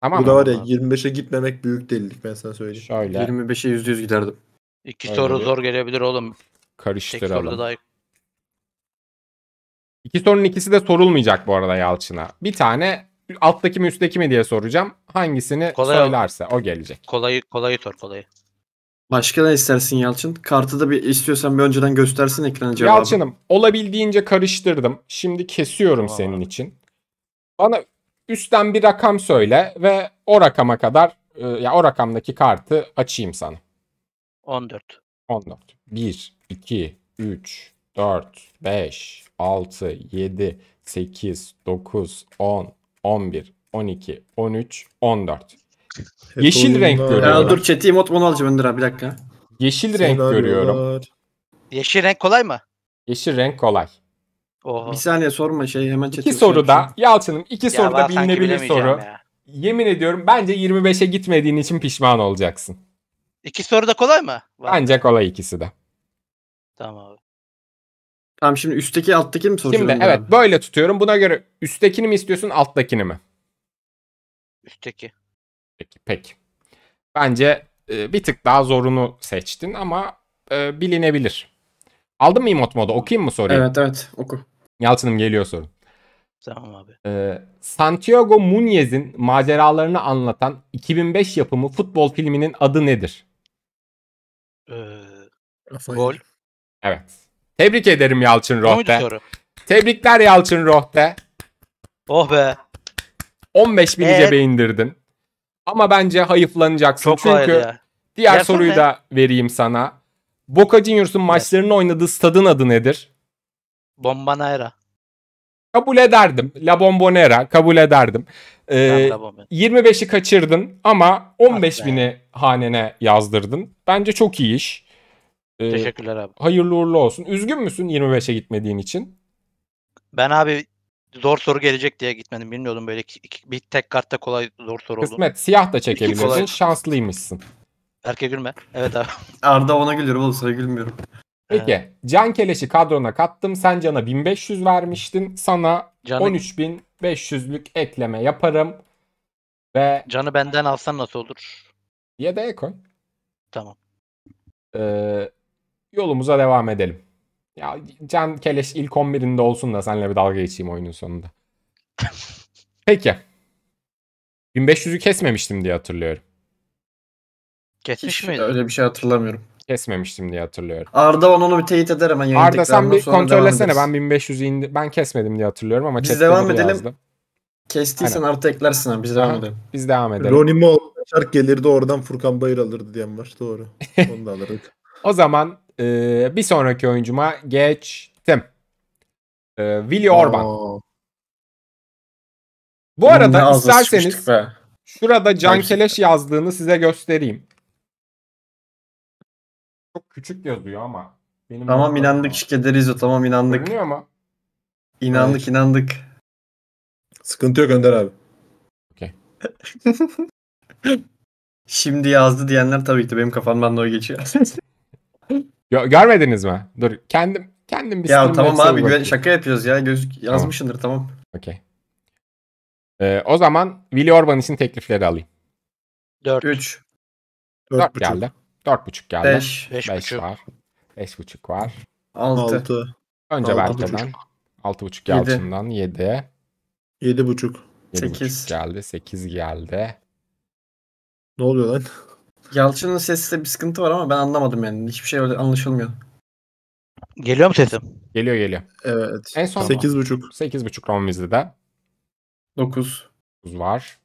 Tamam Bu da var ya 25'e gitmemek büyük delilik ben sana söyleyeyim. Şöyle. 25'e %100 giderdim. İki Öyle soru bir. zor gelebilir oğlum. Karıştıralım. Tek soruda daha... İki sorunun ikisi de sorulmayacak bu arada Yalçın'a. Bir tane alttaki mi üstteki mi diye soracağım. Hangisini kolay söylerse o gelecek. Kolayı kolayı sor kolayı. Başka da istersin Yalçın? Kartı da bir istiyorsan bir önceden göstersin ekrana cevabı. Yalçın'ım olabildiğince karıştırdım. Şimdi kesiyorum Aa. senin için. Bana üstten bir rakam söyle ve o rakama kadar e, ya o rakamdaki kartı açayım sana. 14. 14. 1, 2, 3, 4, 5, 6, 7, 8, 9, 10, 11, 12, 13, 14. Hep Yeşil oyunlar. renk görüyorum. Ya, dur chat'i emot onu alacağım Önder abi bir dakika. Yeşil Senaryolar. renk görüyorum. Yeşil renk kolay mı? Yeşil renk kolay. Oho. Bir saniye sorma şey hemen chat'i. İki soru da. Yalçın'ım iki ya soruda bilinebilir soru. Ya. Yemin ediyorum bence 25'e gitmediğin için pişman olacaksın. İki soru da kolay mı? Var. Bence kolay ikisi de. Tamam abi. Tamam şimdi üstteki alttaki mi soracağım? Şimdi evet abi? böyle tutuyorum. Buna göre üsttekini mi istiyorsun alttakini mi? Üstteki. Peki peki. Bence e, bir tık daha zorunu seçtin ama e, bilinebilir. Aldın mı emot modu? Okuyayım mı soruyu? Evet evet oku. Yalçın'ım geliyor sorun. Tamam abi. Ee, Santiago Muñez'in maceralarını anlatan 2005 yapımı futbol filminin adı nedir? Ee, gol. Evet. Tebrik ederim Yalçın Rohte. Tebrikler Yalçın Rohte. Oh be. 15 bin evet. cebe indirdin. Ama bence hayıflanacaksın. Çok Çünkü diğer Yapsana soruyu da vereyim sana. Boca Juniors'un evet. maçlarını oynadığı stadın adı nedir? Bombonera. Kabul ederdim. La Bombonera kabul ederdim. Ee, 25'i kaçırdın ama 15 ah Hadi bini be. hanene yazdırdın. Bence çok iyi iş. Ee, Teşekkürler abi. Hayırlı uğurlu olsun. Üzgün müsün 25'e gitmediğin için? Ben abi zor soru gelecek diye gitmedim. Bilmiyordum böyle bir tek kartta kolay zor soru oldu. Kısmet siyah da çekebilirsin. Şanslıymışsın. Erkek gülme. Evet abi. Arda ona gülüyorum oğlum sana gülmüyorum. Peki. Can Keleş'i kadrona kattım. Sen Can'a 1500 vermiştin. Sana Can'ı... 13500'lük ekleme yaparım. Ve Can'ı benden alsan nasıl olur? Ya da koy. Tamam. Ee, yolumuza devam edelim. Ya Can Keleş ilk 11'inde olsun da seninle bir dalga geçeyim oyunun sonunda. *laughs* Peki. 1500'ü kesmemiştim diye hatırlıyorum. Kesmiş Hiç miydin? Öyle bir şey hatırlamıyorum. Kesmemiştim diye hatırlıyorum. Arda onu, bir teyit eder hemen Arda sen bir kontrol etsene ben 1500'ü indi. Ben kesmedim diye hatırlıyorum ama Biz devam edelim. Yazdım. Kestiysen Aynen. artı eklersin abi biz devam Aha, edelim. Biz devam edelim. Ronimo şark gelirdi oradan Furkan Bayır alırdı diyen var. Doğru. Onu da alırdık. *laughs* o zaman ee, bir sonraki oyuncuma geçtim. Ee, Willy Orban. Oo. Bu arada ne isterseniz şurada Can Keleş yazdığını size göstereyim. Çok küçük yazıyor ama. Benim tamam inandık şikederiz o tamam inandık. Görünüyor mu? İnandık evet. inandık. Sıkıntı yok Önder abi. Okey. *laughs* Şimdi yazdı diyenler tabii ki de benim kafamdan da o geçiyor. *laughs* Yo, görmediniz mi? Dur kendim kendim bir Ya tamam abi güven, şaka yapıyoruz ya. Gözük yazmışındır tamam. tamam. Okey. Ee, o zaman Willi Orban için teklifleri alayım. 4. 3. 4, 4 geldi. 4,5 geldi. 5. 5, 5 var. 5,5 var. 6. 6. Önce Berke'den. 6,5 Yalçın'dan 7. buçuk. 8. geldi. 8 geldi. Ne oluyor lan? Yalçın'ın sesinde bir sıkıntı var ama ben anlamadım yani. Hiçbir şey öyle anlaşılmıyor. Geliyor mu sesim? Geliyor geliyor. Evet. En son 8.5. 8.5 de. 9. 9 var.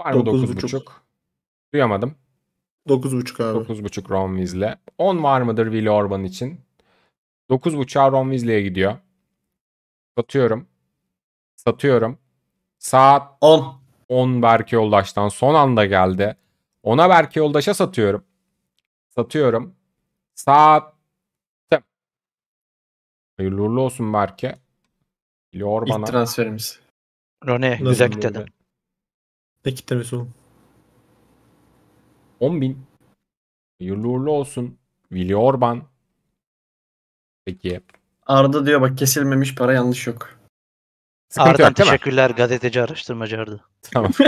Var mı 9.5? Duyamadım. 9.5 abi. 9.5 Ron Weasley. 10 var mıdır Will Orban için? 9.5'a Ron Weasley'e gidiyor. Satıyorum. Satıyorum. Saat 10. 10 Berke Yoldaş'tan son anda geldi. Ona Berke Yoldaş'a satıyorum. Satıyorum. Saat. Hayırlı uğurlu olsun Berke. Biliyor bana. İlk transferimiz. Rone güzel kitledim. Ne kitlemesi oğlum? 10 bin. Hayırlı uğurlu olsun. Willi Orban. Peki. Arda diyor bak kesilmemiş para yanlış yok. Sıkıntı Arda'dan yok, teşekkürler gazeteci araştırmacı Arda. Tamam. *laughs*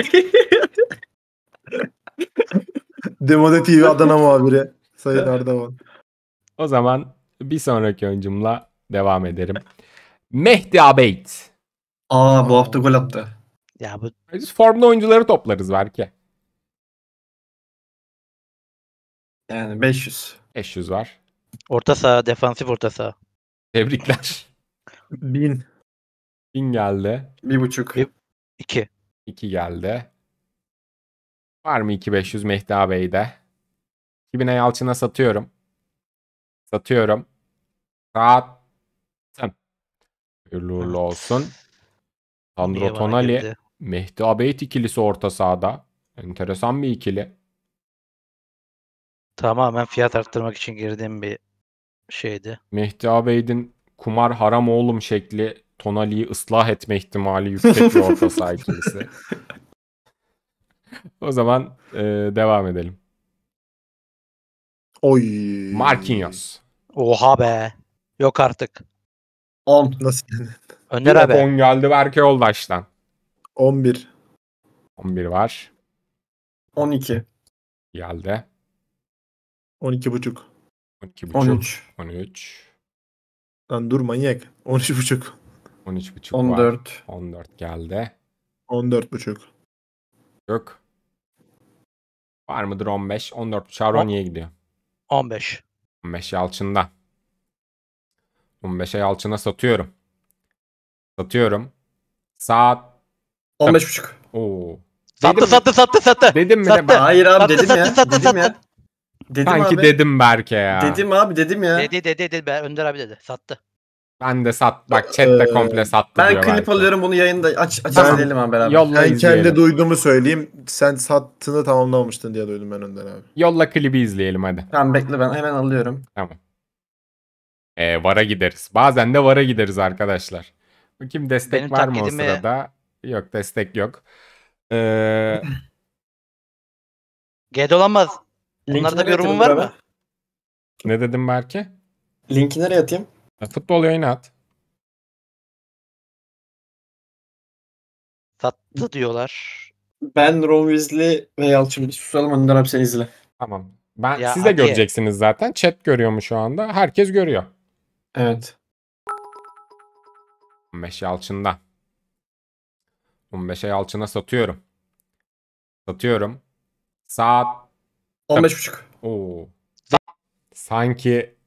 Demode TV Adana muhabiri Sayın Arda Van. O zaman bir sonraki oyuncumla devam ederim. Mehdi Abeyt. Aa bu hafta gol attı. Ya bu... Biz formda oyuncuları toplarız belki. Yani 500. 500 var. Orta saha, defansif orta saha. Tebrikler. 1000. Bin geldi. Bir buçuk. Bir, İki geldi. Var mı 2500 Mehdi Bey'de? 2000 Yalçın'a satıyorum. Satıyorum. Sattım. Hayırlı uğurlu olsun. Sandro Tonali. Mehdi Abeyt ikilisi orta sahada. Enteresan bir ikili. Tamamen fiyat arttırmak için girdiğim bir şeydi. Mehdi Abeyt'in kumar haram oğlum şekli Tonali'yi ıslah etme ihtimali yüksek bir orta saha *laughs* ikilisi. o zaman e, devam edelim. Oy. Marquinhos. Oha be. Yok artık. 10. Nasıl yani? Önder abi. 10 geldi Berke Yoldaş'tan. 11. 11 var. 12. Geldi. 12 buçuk. 12 buçuk. 13. 13. Lan dur manyak. 13 buçuk. 13.5 14. var. 14 geldi. 14.5. Yok. Var mıdır 15? 14 niye gidiyor. 15. 15 Yalçın'da. 15'e Yalçın'a satıyorum. Satıyorum. Saat 15.5. Oo. Sattı dedim, sattı sattı sattı. Dedim mi? Sattı. Hayır abi sattı, dedim sattı, ya. Sattı, dedim sattı. ya. Dedim Sanki abi. dedim Berke ya. Dedim abi dedim ya. Dedi dedi dedi. Önder abi dedi. Sattı. Ben de sat bak chat ee, komple sattım Ben diyor klip belki. alıyorum bunu yayında aç aç tamam. edelim abi beraber. Yolla ben izleyelim. kendi duyduğumu söyleyeyim. Sen sattığını tamamlamamıştın diye duydum ben önden abi. Yolla klibi izleyelim hadi. Tamam bekle ben hemen alıyorum. Tamam. Ee, vara gideriz. Bazen de vara gideriz arkadaşlar. Kim destek Benim var mı o sırada? Yok destek yok. Ee... Ged *laughs* olamaz. Bunlarda bir yorumun var mı? Ne dedim Berke? Linki nereye atayım? Futbol yayını at. Tatlı diyorlar. Ben Ron Weasley ve Yalçın. Bir susalım Önder abi sen izle. Tamam. Ben Ya siz de hadi. göreceksiniz zaten. Chat görüyor mu şu anda? Herkes görüyor. Evet. 15 Yalçın'da. 15 Yalçın'a satıyorum. Satıyorum. Saat 15.30. Oo. Sanki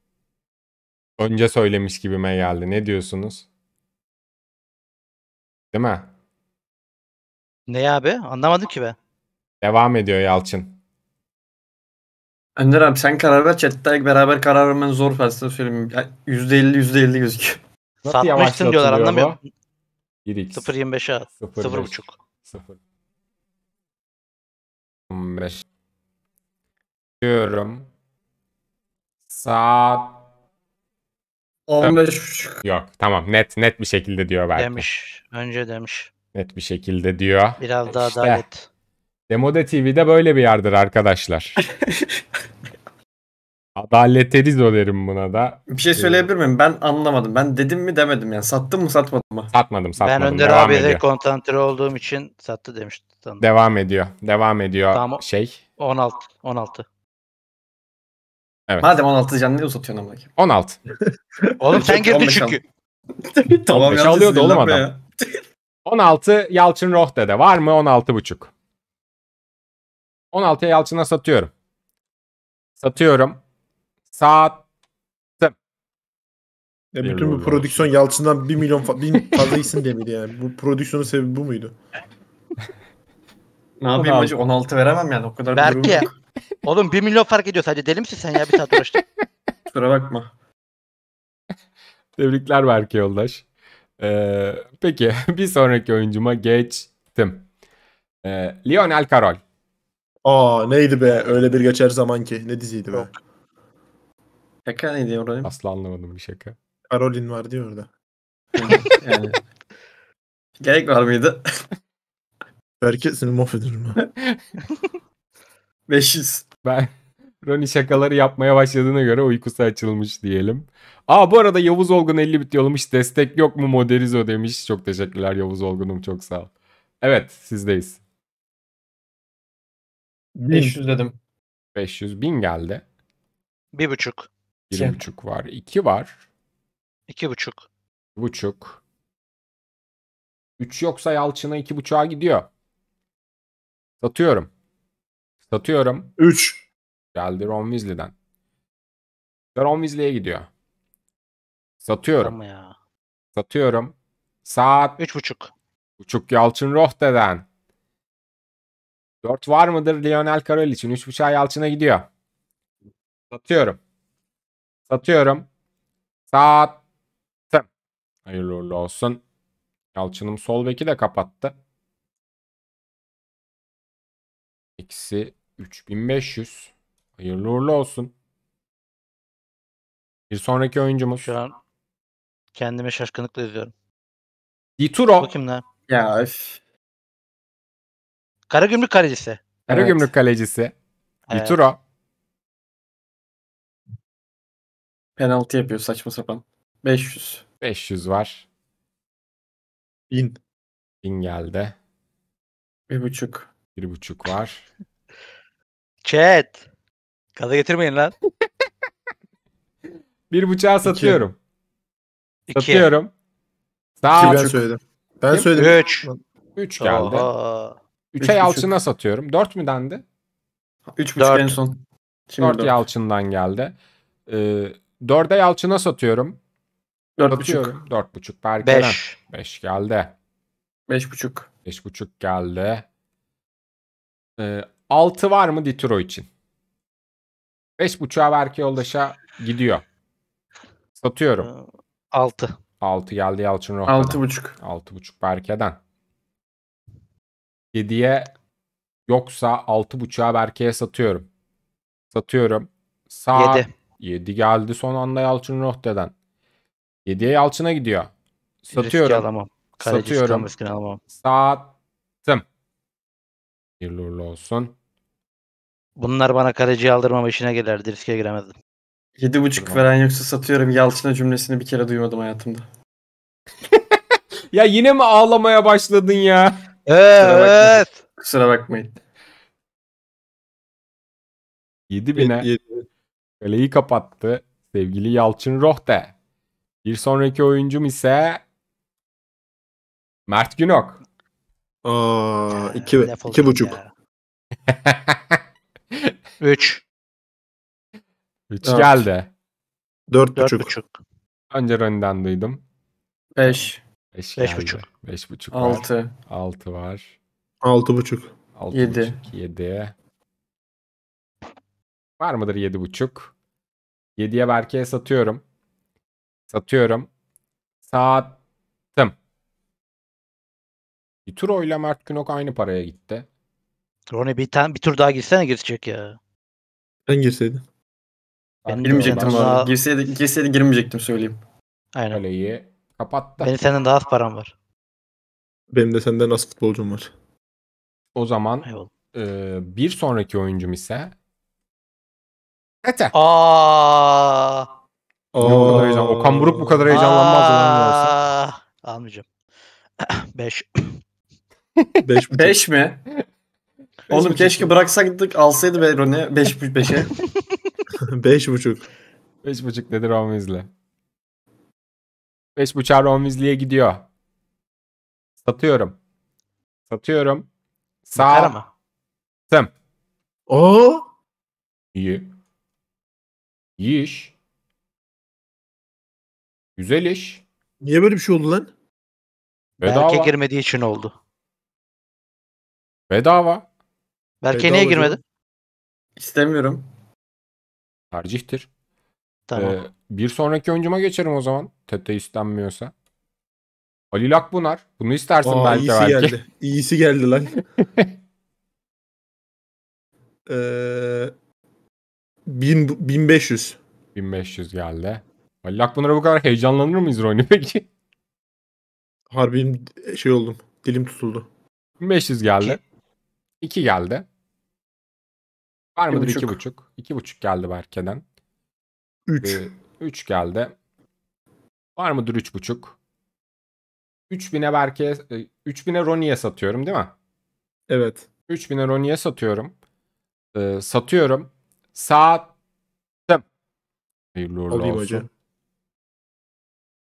önce söylemiş gibime geldi. Ne diyorsunuz? Değil mi? Ne abi? Anlamadım ki ben. Devam ediyor Yalçın. Önder abi sen karar ver. Chat'te beraber karar vermen zor felsefe söyleyeyim. Ya, %50 %50 gözüküyor. Nasıl Satmışsın diyorlar anlamıyorum. 0.25'e at. 0.5. 0.5 15 diyorum. Saat 15 Yok tamam net net bir şekilde diyor belki. demiş. Önce demiş. Net bir şekilde diyor. Biraz daha İşte. adalet. Demode TV'de böyle bir yerdir arkadaşlar. *laughs* Adaleterizo derim buna da. Bir şey ee, söyleyebilir miyim? Ben anlamadım. Ben dedim mi demedim yani. Sattım mı satmadım mı? Satmadım satmadım. Ben Önder Devam abiyle ediyor. olduğum için sattı demişti. sanırım. Devam ediyor. Devam ediyor Tamam. şey. 16. 16. Evet. Madem 16 canlı ne uzatıyorsun ama? 16. *laughs* oğlum sen girdin çünkü. *laughs* tamam ya. Çalıyordu oğlum adam. Ya. 16 *laughs* Yalçın Rohte'de var mı 16.5? 16'ya Yalçın'a satıyorum. Satıyorum. Saat ya e, bütün bu prodüksiyon Yalçın'dan 1 milyon fa- bin fazla isim demedi yani. Bu prodüksiyonun sebebi bu muydu? ne yapayım hacı 16 veremem yani o kadar Berke Oğlum 1 milyon fark ediyor sadece. Deli misin sen ya? Bir saat uğraştık. *laughs* Kusura bakma. Tebrikler Berke Yoldaş. Ee, peki *laughs* bir sonraki oyuncuma geçtim. Ee, Lionel Carroll. Aa neydi be öyle bir geçer zaman ki. Ne diziydi be. Şaka neydi orada? Asla anlamadım bir şaka. Karolin var diyor orada. *laughs* yani. Gerek var mıydı? Berke seni mahvederim 500. Ben *laughs* Roni şakaları yapmaya başladığına göre uykusu açılmış diyelim. Aa bu arada Yavuz Olgun 50 bit yollamış. Destek yok mu Moderizo demiş. Çok teşekkürler Yavuz Olgun'um çok sağ ol. Evet sizdeyiz. 500 dedim. 500 bin geldi. Bir buçuk. Bir buçuk var. İki var. İki buçuk. Buçuk. Üç yoksa Yalçın'a iki buçuğa gidiyor. Satıyorum. Satıyorum. 3. Geldi Ron Weasley'den. Ron Weasley'e gidiyor. Satıyorum. Ama ya. Satıyorum. Saat 3.30. Buçuk Buçuk. Yalçın Rohte'den. 4 var mıdır Lionel Carroll için? 3.5'a Yalçın'a gidiyor. Satıyorum. Satıyorum. Sattım. Hayırlı uğurlu olsun. Yalçın'ım sol beki de kapattı. İkisi 3500. Hayırlı uğurlu olsun. Bir sonraki oyuncumuz. Şu an kendime şaşkınlıkla izliyorum. Dituro. Bu kim lan? Ya öf. Karagümrük kalecisi. Karagümrük evet. kalecisi. Evet. Dituro. Penaltı yapıyor saçma sapan. 500. 500 var. 1000. 1000 geldi. Bir buçuk. Bir buçuk var. Chat. Gaza getirmeyin lan. *laughs* Bir bıçağı satıyorum. İki. Satıyorum. Daha ben söyledim. Ben Kim? söyledim. Üç. Üç geldi. Oha. Üçe Üç yalçına buçuk. satıyorum. Dört mü dendi? Üç buçuk dört. en son. Şimdi dört, dört yalçından geldi. Ee, dörde yalçına satıyorum. Dört satıyorum. buçuk. Dört buçuk. Berkelen. Beş. Beş geldi. Beş buçuk. Beş buçuk geldi. Ee, 6 var mı Detroit için? 5.5'a belki yoldaşa gidiyor. Satıyorum. 6. Ee, 6 geldi Yalçın Rohkan'a. 6.5. 6.5 Berke'den. 7'ye yoksa 6.5'a Berke'ye satıyorum. Satıyorum. Sağ 7. 7 geldi son anda Yalçın Rohte'den. 7'ye Yalçın'a gidiyor. Satıyorum. Riski alamam. Kaleci Satıyorum. Riskini alamam. Sattım. Hayırlı olsun. Bunlar bana kaleci aldırmam işine gelirdi. Riske giremezdim. 7.5 veren yoksa satıyorum. Yalçın'a cümlesini bir kere duymadım hayatımda. *laughs* ya yine mi ağlamaya başladın ya? Evet. Kusura bakmayın. bine. kaleyi kapattı sevgili Yalçın Rohte. Bir sonraki oyuncum ise Mert Günok. Aa, iki, buçuk. *laughs* 3. 3 Dört. geldi. 4,5. Önce Rön'den duydum. 5. 5 Beş buçuk. 5,5 var. 6. 6 var. 6,5. 7. 7. Var mıdır buçuk? 7'ye Berke'ye satıyorum. Satıyorum. Sattım. Bir tur oyla Mert Günok aynı paraya gitti. Roni bir, tane, bir tur daha girsene girecek ya. Ben girseydim. Ben girmeyecektim Daha... Girseydi, girseydi girmeyecektim söyleyeyim. Aynen. Kaleyi kapattı. Benim senden daha az param var. Benim de senden az futbolcum var. O zaman e, bir sonraki oyuncum ise Ete. Aa. O kadar heyecan. Okan Buruk bu kadar heyecanlanmaz. Almayacağım. 5. *clears throat* 5 *laughs* mi? Oğlum buçuk. keşke bıraksaydık alsaydı be Rony buçuk 5.5. *laughs* *laughs* buçuk dedi Ron Weasley. 5.5'a Ron Weasley'e gidiyor. Satıyorum. Satıyorum. Sağ mı? Tım. Oo. İyi. İyi iş. Güzel iş. Niye böyle bir şey oldu lan? Bedava. Erkek girmediği için oldu. Bedava. Berke niye girmedi? İstemiyorum. Tercihtir. Tamam. Ee, bir sonraki oyuncuma geçerim o zaman. Tete istenmiyorsa. Ali Lakbunar. Bunu istersin Aa, belki İyisi belki. Geldi. İyisi geldi lan. *laughs* ee, bin, 1500. 1500 geldi. Ali Lakbunar'a bu kadar heyecanlanır mıyız Roni peki? Harbim şey oldum. Dilim tutuldu. 1500 geldi. 2 geldi. Var mıdır? İki buçuk. iki buçuk. İki buçuk geldi Berke'den. Üç. Ee, üç geldi. Var mıdır üç buçuk? Üç bine Berke, e, üç bine Roni'ye satıyorum değil mi? Evet. Üç bine Roni'ye satıyorum. Ee, satıyorum. saat Hayırlı uğurlu Alayım olsun.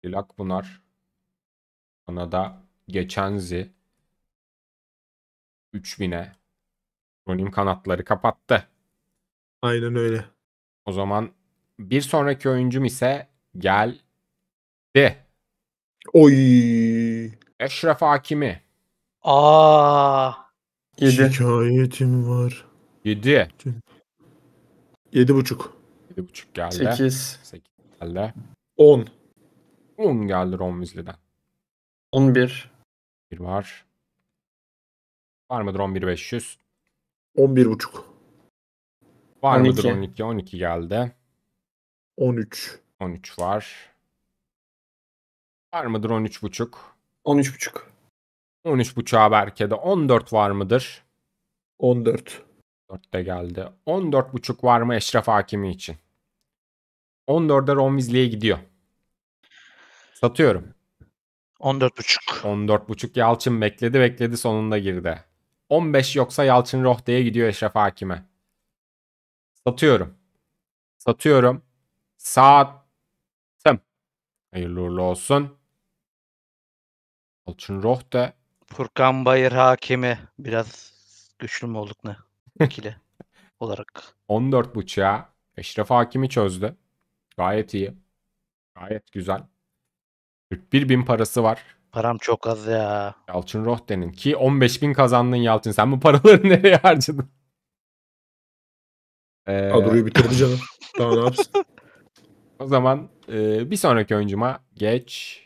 Dilak Bunar. Ona da Geçenzi. 3000'e Ronim kanatları kapattı. Aynen öyle. O zaman bir sonraki oyuncum ise gel. geldi. Oy. Eşref Hakimi. Aa. Yedi. Şikayetim var. Yedi. Yedi buçuk. Yedi buçuk geldi. Sekiz. Sekiz geldi. On. On geldi Ron Weasley'den. On bir. Bir var. Var mıdır 11500? buçuk Var 12. mıdır 12? 12 geldi. 13. 13 var. Var mıdır buçuk buçuk 13.5? 13.5. 13.5'a Berke'de. 14 var mıdır? 14. 4 de geldi. buçuk var mı Eşref Hakimi için? 14'e Ron Weasley'e gidiyor. Satıyorum. buçuk 14.5. buçuk Yalçın bekledi bekledi sonunda girdi. 15 yoksa Yalçın Rohde'ye gidiyor Eşref Hakim'e. Satıyorum. Satıyorum. Sattım. Hayırlı uğurlu olsun. Yalçın Rohde. Furkan Bayır Hakimi. Biraz güçlü mü olduk ne? *laughs* İkili olarak. 14.5'a Eşref Hakimi çözdü. Gayet iyi. Gayet güzel. 41 bin parası var. Param çok az ya. Yalçın Rohde'nin ki 15 bin kazandın Yalçın. Sen bu paraları *laughs* nereye harcadın? Ee... Kadroyu bitirdi canım. Daha ne yapsın? *laughs* O zaman e, bir sonraki oyuncuma geç.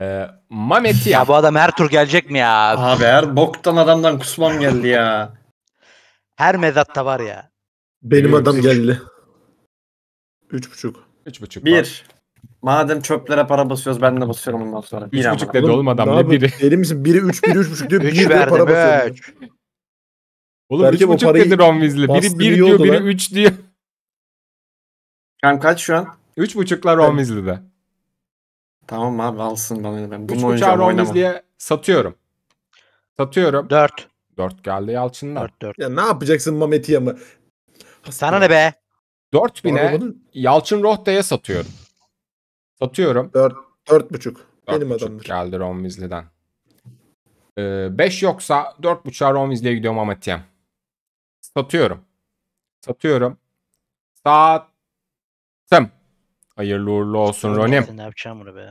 E, Mamet ya. ya bu adam her tur gelecek mi ya? Abi her boktan adamdan kusmam geldi ya. Her mezatta var ya. Benim Üç. adam geldi. Üç buçuk. Üç buçuk. Bir. Madem çöplere para basıyoruz ben de basıyorum bundan sonra. Üç buçuk dedi oğlum adam ne biri. *laughs* Deli misin? Biri üç, biri üç buçuk diyor. *laughs* Üç biri verdi para basıyor. be. Oğlum Belki üç bu buçuk parayı dedi Ron Weasley. Biri bir diyor, biri lan. üç diyor. Kanka kaç şu an? Üç buçuklar Ron Weasley'de. Tamam abi alsın bana. Ben Üç bunu buçuğa oynayacağım Ron Weasley'e satıyorum. Satıyorum. Dört. Dört geldi Yalçın'dan. Dört dört. Ya ne yapacaksın Mameti'ye mi? Sana ne be? Dört 4000'e Yalçın Rohta'ya satıyorum. Satıyorum. 4 4.5. Benim adamdır. Geldi Ron Weasley'den. 5 ee, yoksa 4.5'a Ron Weasley'e gidiyorum ama TM. Satıyorum. Satıyorum. Sattım. Hayırlı uğurlu olsun Ronim. Ne yapacağım bunu be?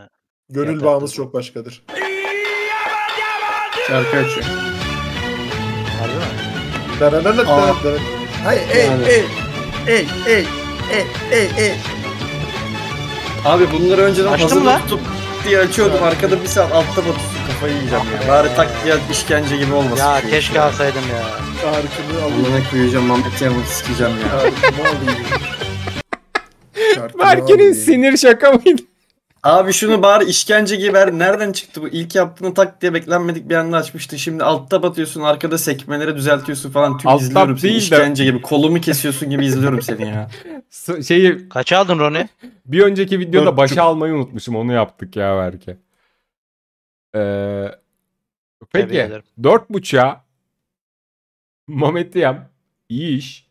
Gönül Yat bağımız çok başkadır. Şarkı açıyor. Harbi mi? Hayır, ey, ey, ey, ey, ey, ey, ey. Abi bunları önceden Açtın hazırda lan? tutup diye açıyordum. Arkada bir saat altta batıp Kafayı yiyeceğim ya. Bari tak diye işkence gibi olmasın. Ya diye. keşke alsaydım ya. Şarkını al. Allah'ına koyacağım Mehmet Yağmur sikeceğim ya. Şarkını al Berke'nin sinir şaka mıydı? Abi şunu bari işkence gibi ver. Nereden çıktı bu? İlk yaptığını tak diye beklenmedik bir anda açmıştın. Şimdi altta batıyorsun, arkada sekmeleri düzeltiyorsun falan. Tüm alt izliyorum seni işkence de. gibi. Kolumu kesiyorsun gibi izliyorum seni ya. *laughs* Şeyi... Kaç aldın Roni? Bir önceki videoda başa almayı unutmuşum. Onu yaptık ya berke. Ee, peki. Dört buçuğa Mametiyem iyi iş.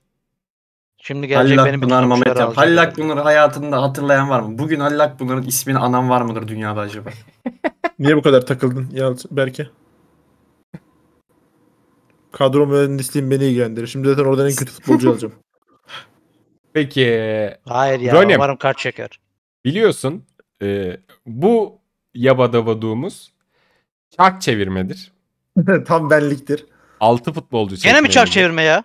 Şimdi gelecek Halil benim Akpınar, Mehmet Yap. Halil Akpınar'ı hayatında hatırlayan var mı? Bugün Halil Akpınar'ın ismini anan var mıdır dünyada acaba? *laughs* Niye bu kadar takıldın Yalçın Berke? Kadro mühendisliğim beni ilgilendirir. Şimdi zaten oradan en kötü futbolcu *laughs* alacağım. Peki. Hayır ya Ronem, umarım kart çeker. Biliyorsun e, bu yabadavaduğumuz çark çevirmedir. *laughs* Tam benliktir. Altı futbolcu Gene mi çark çevirme ya?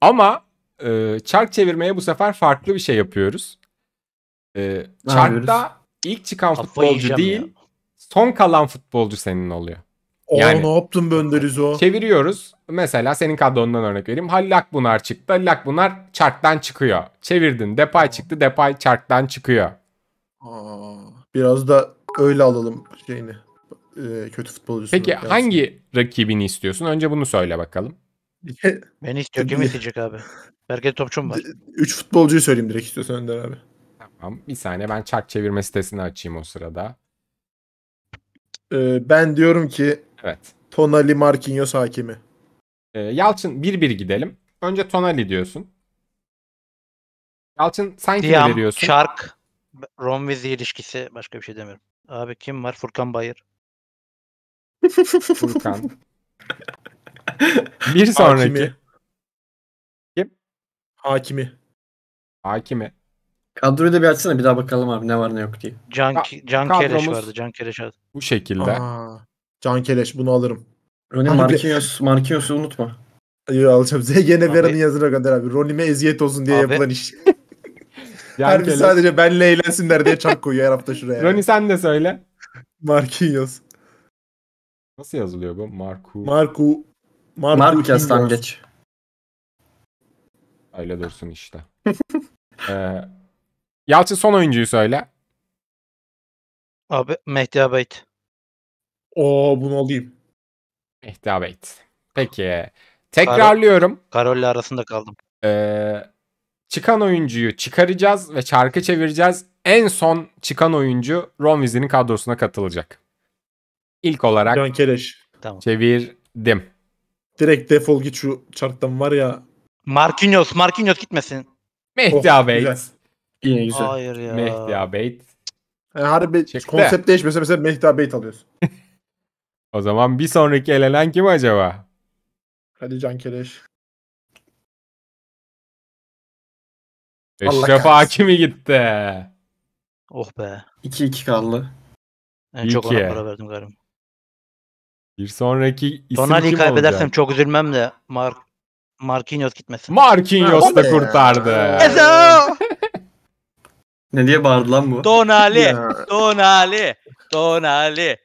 Ama e, çark çevirmeye bu sefer farklı bir şey yapıyoruz. E, çarkta yapıyoruz? ilk çıkan Kafayı futbolcu değil ya. son kalan futbolcu senin oluyor. Oo, yani, ne yaptın Bönderiz o? Çeviriyoruz. Mesela senin kadrondan örnek vereyim. Hallak Bunar çıktı. Hallak Bunar çarktan çıkıyor. Çevirdin. Depay çıktı. Depay çarktan çıkıyor. Aa, biraz da öyle alalım şeyini. Ee, kötü futbolcusunu. Peki gelsin. hangi rakibini istiyorsun? Önce bunu söyle bakalım. Ben *laughs* istiyor. Kim isteyecek abi? Berke Topçum var. *laughs* Üç futbolcuyu söyleyeyim direkt istiyorsan Önder abi. Tamam. Bir saniye ben çark çevirme sitesini açayım o sırada. Ee, ben diyorum ki Evet. Tonali Marquinhos hakimi. Ee, Yalçın bir bir gidelim. Önce Tonali diyorsun. Yalçın sen kim Diam, veriyorsun? Şark, Ron Vizi ilişkisi başka bir şey demiyorum. Abi kim var? Furkan Bayır. Furkan. *laughs* *laughs* Bir sonraki. Hakimi. Kim? Hakimi. Hakimi. Kadroyu da bir açsana bir daha bakalım abi ne var ne yok diye. Can, Ka Can Kadromuz... vardı. Can Kereş vardı. Bu şekilde. Aa, Can Keleş bunu alırım. Öne Marquinhos, Marquinhos'u unutma. Hayır alacağım. ZGN Vera'nın yazına gönder abi. Ronime eziyet olsun diye abi. yapılan iş. *laughs* Her bir sadece benle eğlensinler diye çak koyuyor her hafta şuraya. Roni sen de söyle. Marquinhos. Nasıl yazılıyor bu? Marku. Marku. Marquez'den geç. Öyle dursun işte. *laughs* ee, Yalçın son oyuncuyu söyle. Abi Mehdi Abeyt. O bunu alayım. Mehdi Abeyt. Peki. Tekrarlıyorum. Karol'le arasında kaldım. Ee, çıkan oyuncuyu çıkaracağız ve çarkı çevireceğiz. En son çıkan oyuncu Ron Weasley'nin kadrosuna katılacak. İlk olarak Dönkeleş. Tamam. çevirdim. Direkt defol git şu çarktan var ya. Marquinhos, Marquinhos gitmesin. Mehdi Oh, Abeyt. Yine güzel. Hayır ya. Mehdi Abeyt. Yani harbi Çıktı. konsept değişmese mesela Mehdi Abeyt alıyorsun. *laughs* O zaman bir sonraki elenen kim acaba? Hadi Can Keleş. Allah Eşref Hakimi gitti. Oh be. 2-2 kaldı. En İyi çok ki. ona para verdim galiba. Bir sonraki isim Tonali'yi kaybedersem olacak? çok üzülmem de Mark Marquinhos gitmesin. Marquinhos da kurtardı. Ezo! Ne diye bağırdı lan bu? Donali, Donali, Donali,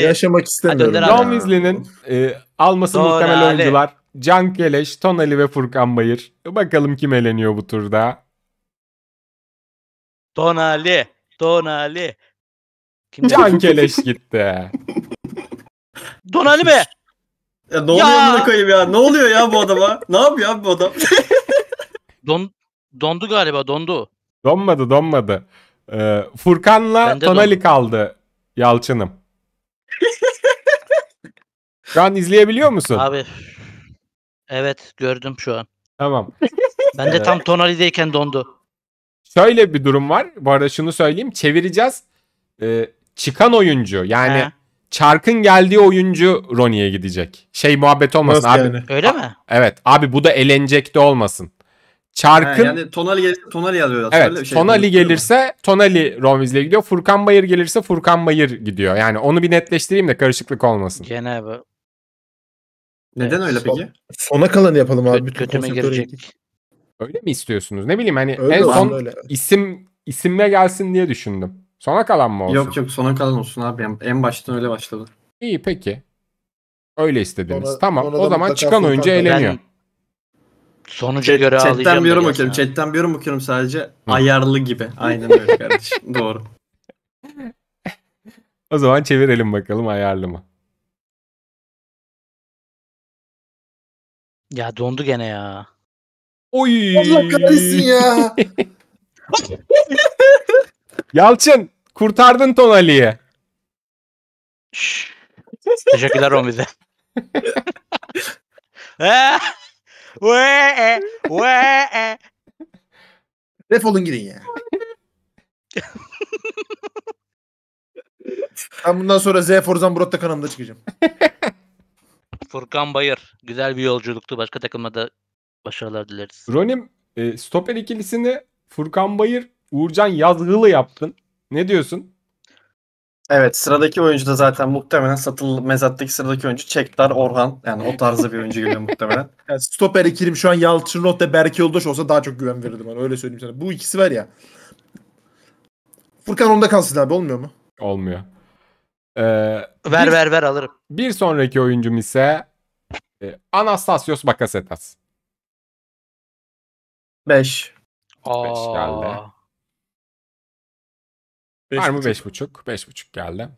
Ya, yaşamak istemiyorum. Hadi Önder e, alması Tonali. muhtemel oyuncular Can Keleş, Tonali ve Furkan Bayır. Bakalım kim eleniyor bu turda. Tonali, Tonali. Kim Can Keleş gitti. *laughs* Donanime. Ya ne oluyor Ya! amına koyayım ya? Ne oluyor ya bu adama? ne yapıyor abi bu adam? *laughs* Don, dondu galiba dondu. Donmadı donmadı. Ee, Furkan'la Bende Tonali kaldı Yalçın'ım. Şu an izleyebiliyor musun? Abi. Evet gördüm şu an. Tamam. Ben de ee, tam tonalideyken dondu. Şöyle bir durum var. Bu arada şunu söyleyeyim. Çevireceğiz. Ee, çıkan oyuncu yani He çarkın geldiği oyuncu Ronnie'ye gidecek. Şey muhabbet olmasın Nasıl abi. Yani? Öyle mi? Evet abi bu da elenecek de olmasın. Çarkın... He, yani Tonali şey gelirse Tonali yazıyor Evet şey Tonali gelirse Tonali Ron Weasley'e gidiyor. Furkan Bayır gelirse Furkan Bayır gidiyor. Yani onu bir netleştireyim de karışıklık olmasın. Gene bu. Neden evet. öyle peki? Son, sona kalanı yapalım abi. Bütün Kötüme girecek. Öyle mi istiyorsunuz? Ne bileyim hani öyle en son öyle. isim isimle gelsin diye düşündüm. Sona kalan mı olsun? Yok yok sona kalan olsun abi. Yani en baştan öyle başladı. İyi peki. Öyle istediniz. Sonra- tamam. sonra O zaman çıkan oyuncu Furkan eğleniyor. Ben göre Chat'ten alacağım. bir yorum okuyorum. Chat'ten bir yorum okuyorum sadece. Ayarlı gibi. Aynen öyle kardeşim. *laughs* Doğru. O zaman çevirelim bakalım ayarlı mı? Ya dondu gene ya. Oy! Allah kahretsin ya. *laughs* *laughs* Yalçın Kurtardın ton Tonali'yi. Teşekkürler Omize. Ve ve Defolun gidin ya. ben bundan sonra Z Forzan Burat'ta kanalımda çıkacağım. *laughs* Furkan Bayır. Güzel bir yolculuktu. Başka takıma da başarılar dileriz. Ronim, e, stoper ikilisini Furkan Bayır, Uğurcan Yazgılı yaptın. Ne diyorsun? Evet sıradaki oyuncu da zaten muhtemelen satıl mezattaki sıradaki oyuncu Çektar Orhan. Yani o tarzda bir oyuncu geliyor muhtemelen. *laughs* Yani stoper ikilim şu an Yalçın Rotte Berke Yoldaş olsa daha çok güven verirdim. Yani öyle söyleyeyim sana. Bu ikisi var ya. Furkan onda kalsın abi olmuyor mu? Olmuyor. Ee, ver bir, ver ver alırım. Bir sonraki oyuncum ise e, Anastasios Bakasetas. 5. 5 geldi. Beş Var mı beş buçuk geldi.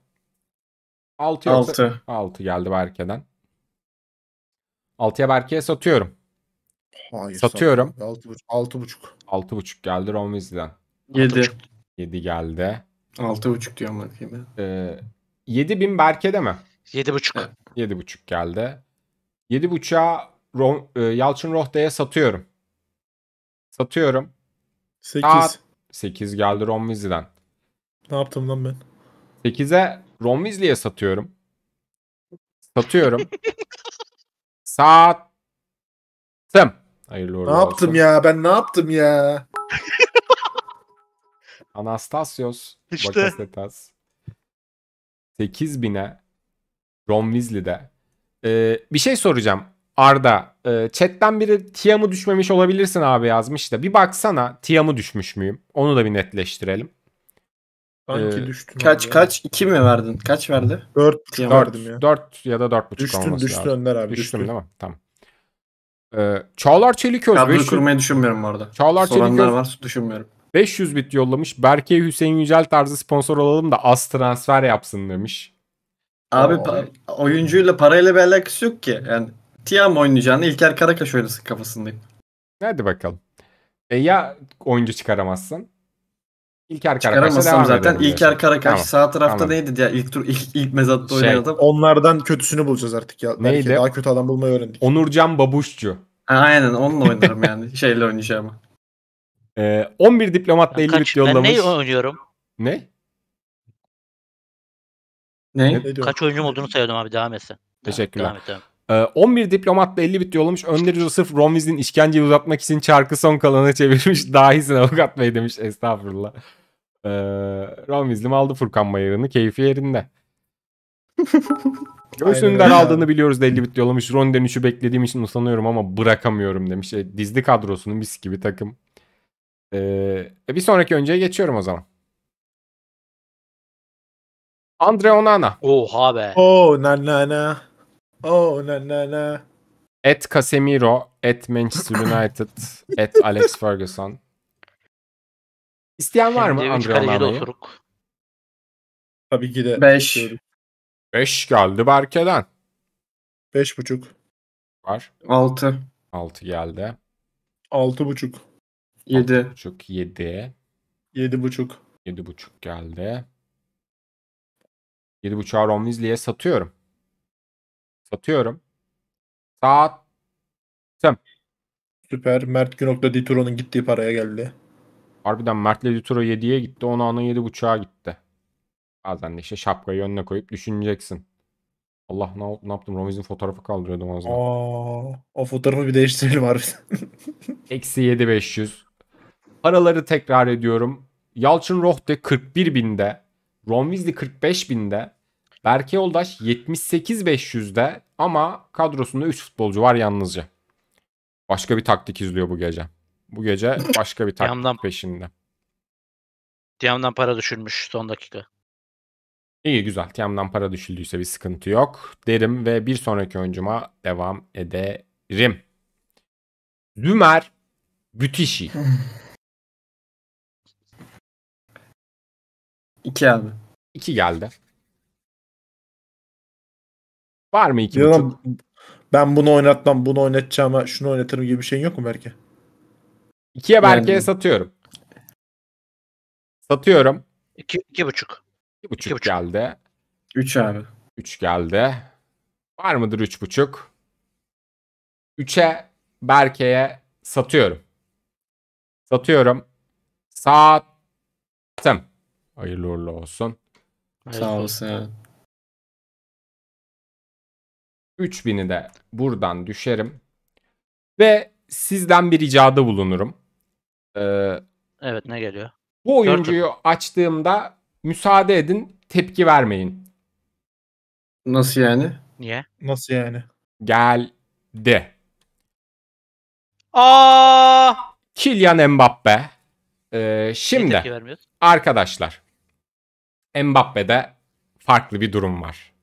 6 yoksa altı altı geldi Berke'den. altıya Berke'ye satıyorum. Hayır, Satıyorum. buçuk altı buçuk geldi Ron yedi yedi geldi altı buçuk diyorum bakayım ben. Ee, 7000 Berke'de mi? yedi buçuk yedi buçuk geldi. yedi Ron, e, Yalçın Rohta'ya satıyorum. Satıyorum. sekiz Saat 8 geldi Ron ne yaptım lan ben? 8'e Ron Weasley'e satıyorum. Satıyorum. *laughs* Sattım. Hayırlı uğurlu Ne olsun. yaptım ya? Ben ne yaptım ya? *laughs* Anastasios İşte. Bakasetas 8000'e Ron Weasley'de. Ee, bir şey soracağım. Arda, e, chatten biri Tiam'ı düşmemiş olabilirsin abi yazmış da. Bir baksana Tiam'ı düşmüş müyüm? Onu da bir netleştirelim. Ee, düştün. Kaç abi. kaç? 2 mi verdin? Kaç verdi? 4 verdim ya. 4 ya da 4.5 düştün, olması Düştün düştün Önder abi. Düştüm düştün. değil mi? Tamam. Ee, Çağlar Çeliköz. Kadroyu 500... kurmayı düşünmüyorum bu arada. Çağlar Soranlar Çeliköz. var düşünmüyorum. 500 bit yollamış. Berke Hüseyin Yücel tarzı sponsor olalım da az transfer yapsın demiş. Abi Oo. pa- oyuncuyla parayla bir alakası yok ki. Yani Tiam oynayacağını İlker Karakaş oynasın kafasındayım. Hadi bakalım. E ya oyuncu çıkaramazsın? İlker Karakaş'a devam zaten edelim. İlker Karakaş tamam. sağ tarafta Anladım. neydi ya ilk tur ilk, ilk mezatta şey, oynayan Onlardan kötüsünü bulacağız artık ya. Neydi? Belki daha kötü adam bulmayı öğrendik. Onurcan Babuşçu. Aynen onunla oynarım yani. *laughs* Şeyle oynayacağım. Ee, 11 diplomatla 50 bit yollamış. Ben ne oynuyorum? Ne? Ne? ne? Kaç oyuncum olduğunu sayıyordum abi devam etsin. Teşekkürler. Devam et, devam. 11 ee, diplomatla 50 bit yollamış. Önleri sırf Ron Weasley'in işkenceyi uzatmak için çarkı son kalanına çevirmiş. *laughs* Dahisine avukat bey demiş. Estağfurullah. Ee, Ron Weasley aldı Furkan Bayar'ını. Keyfi yerinde. *laughs* Göğsünden aldığını biliyoruz da 50 bit yollamış. Ron dönüşü beklediğim için usanıyorum ama bırakamıyorum demiş. E, dizli kadrosunun mis gibi takım. Ee, e, bir sonraki önceye geçiyorum o zaman. Andre Onana. Oha be. Oo oh, na na na. Oh na na na. At Casemiro, At Manchester United, *laughs* At Alex Ferguson. İsteyen var mı Andre Onana'yı? Tabii ki de. 5. Beş geldi Berke'den. buçuk Var. Altı. Altı geldi. Altı buçuk. Yedi. 6.5. yedi. Yedi buçuk. Yedi buçuk geldi. Yedi 7.5'a Romley'e satıyorum. Satıyorum. Sattım. Süper. Mert Günok'la Ditro'nun gittiği paraya geldi. Harbiden Mert'le Ditro 7'ye gitti. anın Onan'ın 7.5'a gitti. Bazen de işte şapkayı önüne koyup düşüneceksin. Allah ne, ne yaptım? Romiz'in fotoğrafı kaldırıyordum az önce. O fotoğrafı bir değiştirelim harbiden. *laughs* Eksi 7500. Paraları tekrar ediyorum. Yalçın Rohde 41 binde. Ron Weasley 45 binde. Berke Yoldaş 78-500'de ama kadrosunda 3 futbolcu var yalnızca. Başka bir taktik izliyor bu gece. Bu gece başka bir *laughs* taktik Diyan'dan, peşinde. Diyan'dan para düşürmüş son dakika. İyi güzel. Tiam'dan para düşüldüyse bir sıkıntı yok derim ve bir sonraki oyuncuma devam ederim. Zümer Bütişi. *laughs* İki abi. İki geldi. Var mı iki buçuk? ben bunu oynatmam, bunu oynatacağım, şunu oynatırım gibi bir şeyin yok mu Berke? İkiye Berke'ye yani... satıyorum. Satıyorum. İki, iki buçuk. İki buçuk, iki buçuk. geldi. Üç abi. Üç geldi. Var mıdır üç buçuk? Üçe Berke'ye satıyorum. Satıyorum. Sattım. Hayırlı uğurlu olsun. Sağ olsun. olsun. 3000'i de buradan düşerim. Ve sizden bir ricada bulunurum. Ee, evet ne geliyor? Bu oyuncuyu Turtle. açtığımda müsaade edin tepki vermeyin. Nasıl yani? Niye? Nasıl yani? Geldi. Aa! Kylian Mbappe. Ee, şimdi arkadaşlar Mbappe'de farklı bir durum var.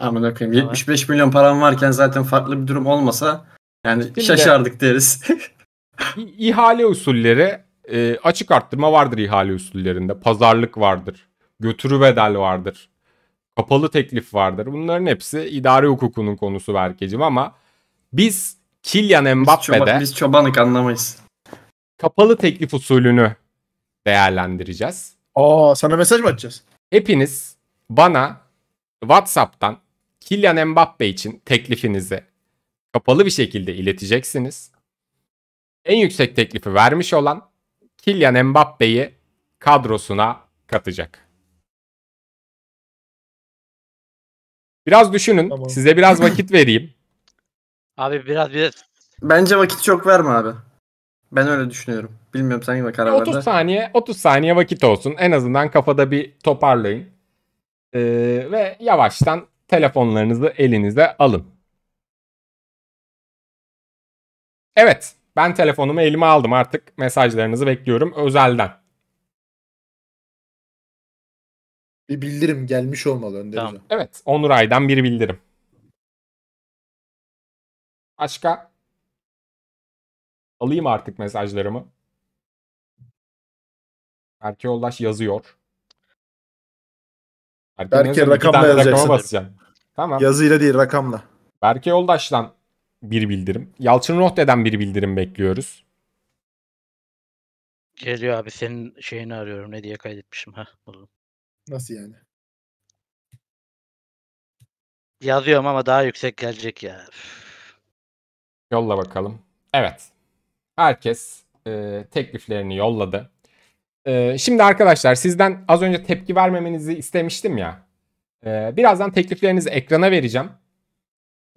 Aman koyayım. 75 milyon param varken zaten farklı bir durum olmasa yani Şimdi şaşardık de, deriz. *laughs* İhale usulleri e, açık arttırma vardır ihale usullerinde. Pazarlık vardır. Götürü bedel vardır. Kapalı teklif vardır. Bunların hepsi idari hukukunun konusu Berkeciğim ama biz Kylian Mbappe'de biz, çoba, biz çobanlık anlamayız. Kapalı teklif usulünü değerlendireceğiz. Aa sana mesaj mı atacağız? Hepiniz bana WhatsApp'tan Kylian Mbappe için teklifinizi kapalı bir şekilde ileteceksiniz. En yüksek teklifi vermiş olan Kylian Mbappe'yi kadrosuna katacak. Biraz düşünün. Tamam. Size biraz vakit vereyim. *laughs* Abi biraz biraz. Bence vakit çok verme abi. Ben öyle düşünüyorum. Bilmiyorum sen yine karar 30 saniye 30 saniye vakit olsun. En azından kafada bir toparlayın. Ee, ve yavaştan telefonlarınızı elinize alın. Evet, ben telefonumu elime aldım artık. Mesajlarınızı bekliyorum özelden. Bir bildirim gelmiş olmalı Önder Tamam. Hocam. Evet, Onur Ay'dan bir bildirim. Başka? Alayım artık mesajlarımı. Erke Yoldaş yazıyor. Berke, rakamla yazacaksın. Basacağım. Tamam. Yazıyla değil rakamla. Berke Yoldaş'tan bir bildirim. Yalçın Rohte'den bir bildirim bekliyoruz. Geliyor abi senin şeyini arıyorum. Ne diye kaydetmişim ha buldum. Nasıl yani? Yazıyorum ama daha yüksek gelecek ya. Yolla bakalım. Evet. Herkes e, tekliflerini yolladı. Ee, şimdi arkadaşlar sizden az önce tepki vermemenizi istemiştim ya. Ee, birazdan tekliflerinizi ekrana vereceğim.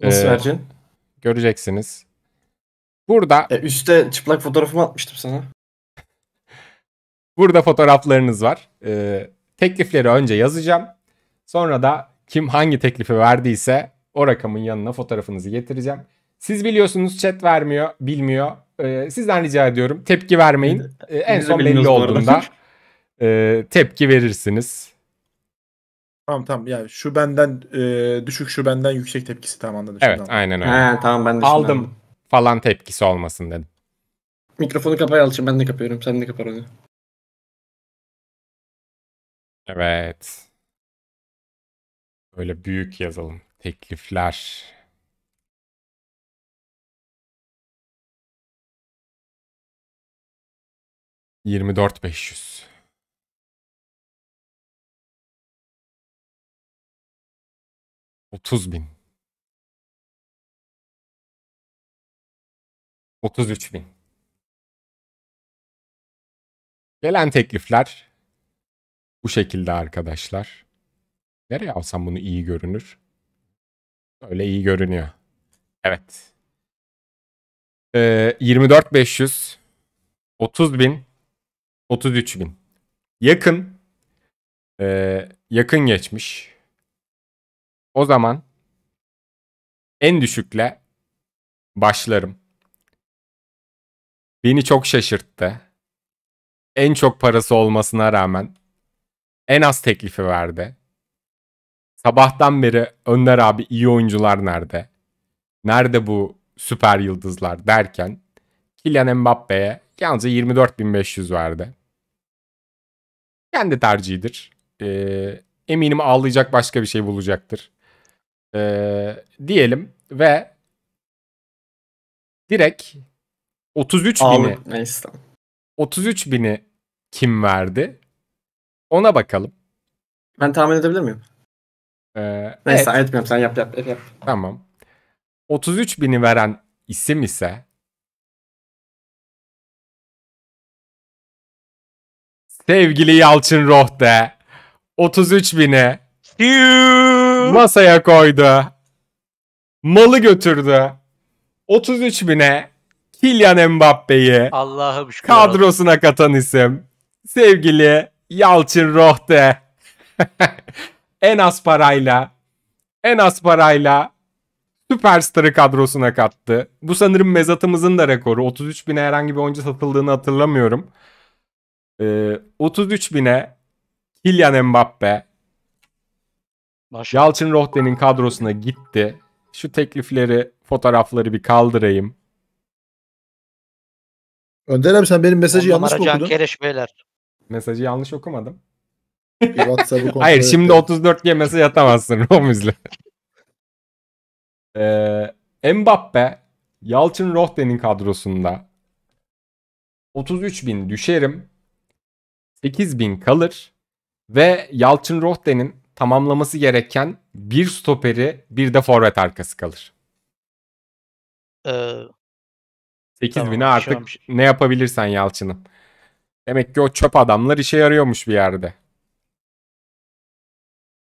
Nasıl Ee, vereceksin? Göreceksiniz. Burada E, üste çıplak fotoğrafımı atmıştım sana. *laughs* Burada fotoğraflarınız var. Ee, teklifleri önce yazacağım. Sonra da kim hangi teklifi verdiyse o rakamın yanına fotoğrafınızı getireceğim. Siz biliyorsunuz chat vermiyor, bilmiyor. Ee, sizden rica ediyorum tepki vermeyin. Ee, en son belli olduğunda *laughs* e, tepki verirsiniz. Tamam tamam yani şu benden e, düşük şu benden yüksek tepkisi tamam anladım. Evet şimdi, aynen öyle. He, tamam ben de Aldım anladım. falan tepkisi olmasın dedim. Mikrofonu kapa Yalçın ben de kapıyorum sen de kapar onu. Evet. Böyle büyük yazalım. Teklifler. 24500. Otuz bin. Otuz üç bin. Gelen teklifler bu şekilde arkadaşlar. Nereye alsam bunu iyi görünür? Öyle iyi görünüyor. Evet. Ee, 24.500 bin. 33 bin. Yakın. Ee, yakın geçmiş. O zaman en düşükle başlarım. Beni çok şaşırttı. En çok parası olmasına rağmen en az teklifi verdi. Sabahtan beri Önder abi iyi oyuncular nerede? Nerede bu süper yıldızlar derken Kylian Mbappe'ye yalnızca 24.500 verdi. Kendi tercihidir. Ee, eminim ağlayacak başka bir şey bulacaktır. Ee, diyelim ve direkt 33 bini Neyse. 33 bini kim verdi? Ona bakalım. Ben tahmin edebilir miyim? Ee, Neyse evet. etmiyorum sen yap yap yap. yap. Tamam. 33 bini veren isim ise Sevgili Yalçın Rohde 33 bini masaya koydu. Malı götürdü. 33 bine Kylian Mbappe'yi Allah'ım kadrosuna katan isim. Sevgili Yalçın Rohde. *laughs* en az parayla en az parayla süperstarı kadrosuna kattı. Bu sanırım mezatımızın da rekoru. 33 bine herhangi bir oyuncu satıldığını hatırlamıyorum. Ee, 33 bine Kylian Mbappe Maşallah. Yalçın Rohde'nin kadrosuna gitti. Şu teklifleri, fotoğrafları bir kaldırayım. Önder abi sen benim mesajı Ondan yanlış okudun. Kereş beyler. Mesajı yanlış okumadım. Hayır şimdi 34 diye mesaj atamazsın Romiz'le. ee, Mbappe Yalçın Rohde'nin kadrosunda 33 bin düşerim. 8000 kalır ve Yalçın Rohde'nin tamamlaması gereken bir stoperi bir de forvet arkası kalır. Ee, 8000'e tamam, şey artık an... ne yapabilirsen Yalçın'ım. Demek ki o çöp adamlar işe yarıyormuş bir yerde.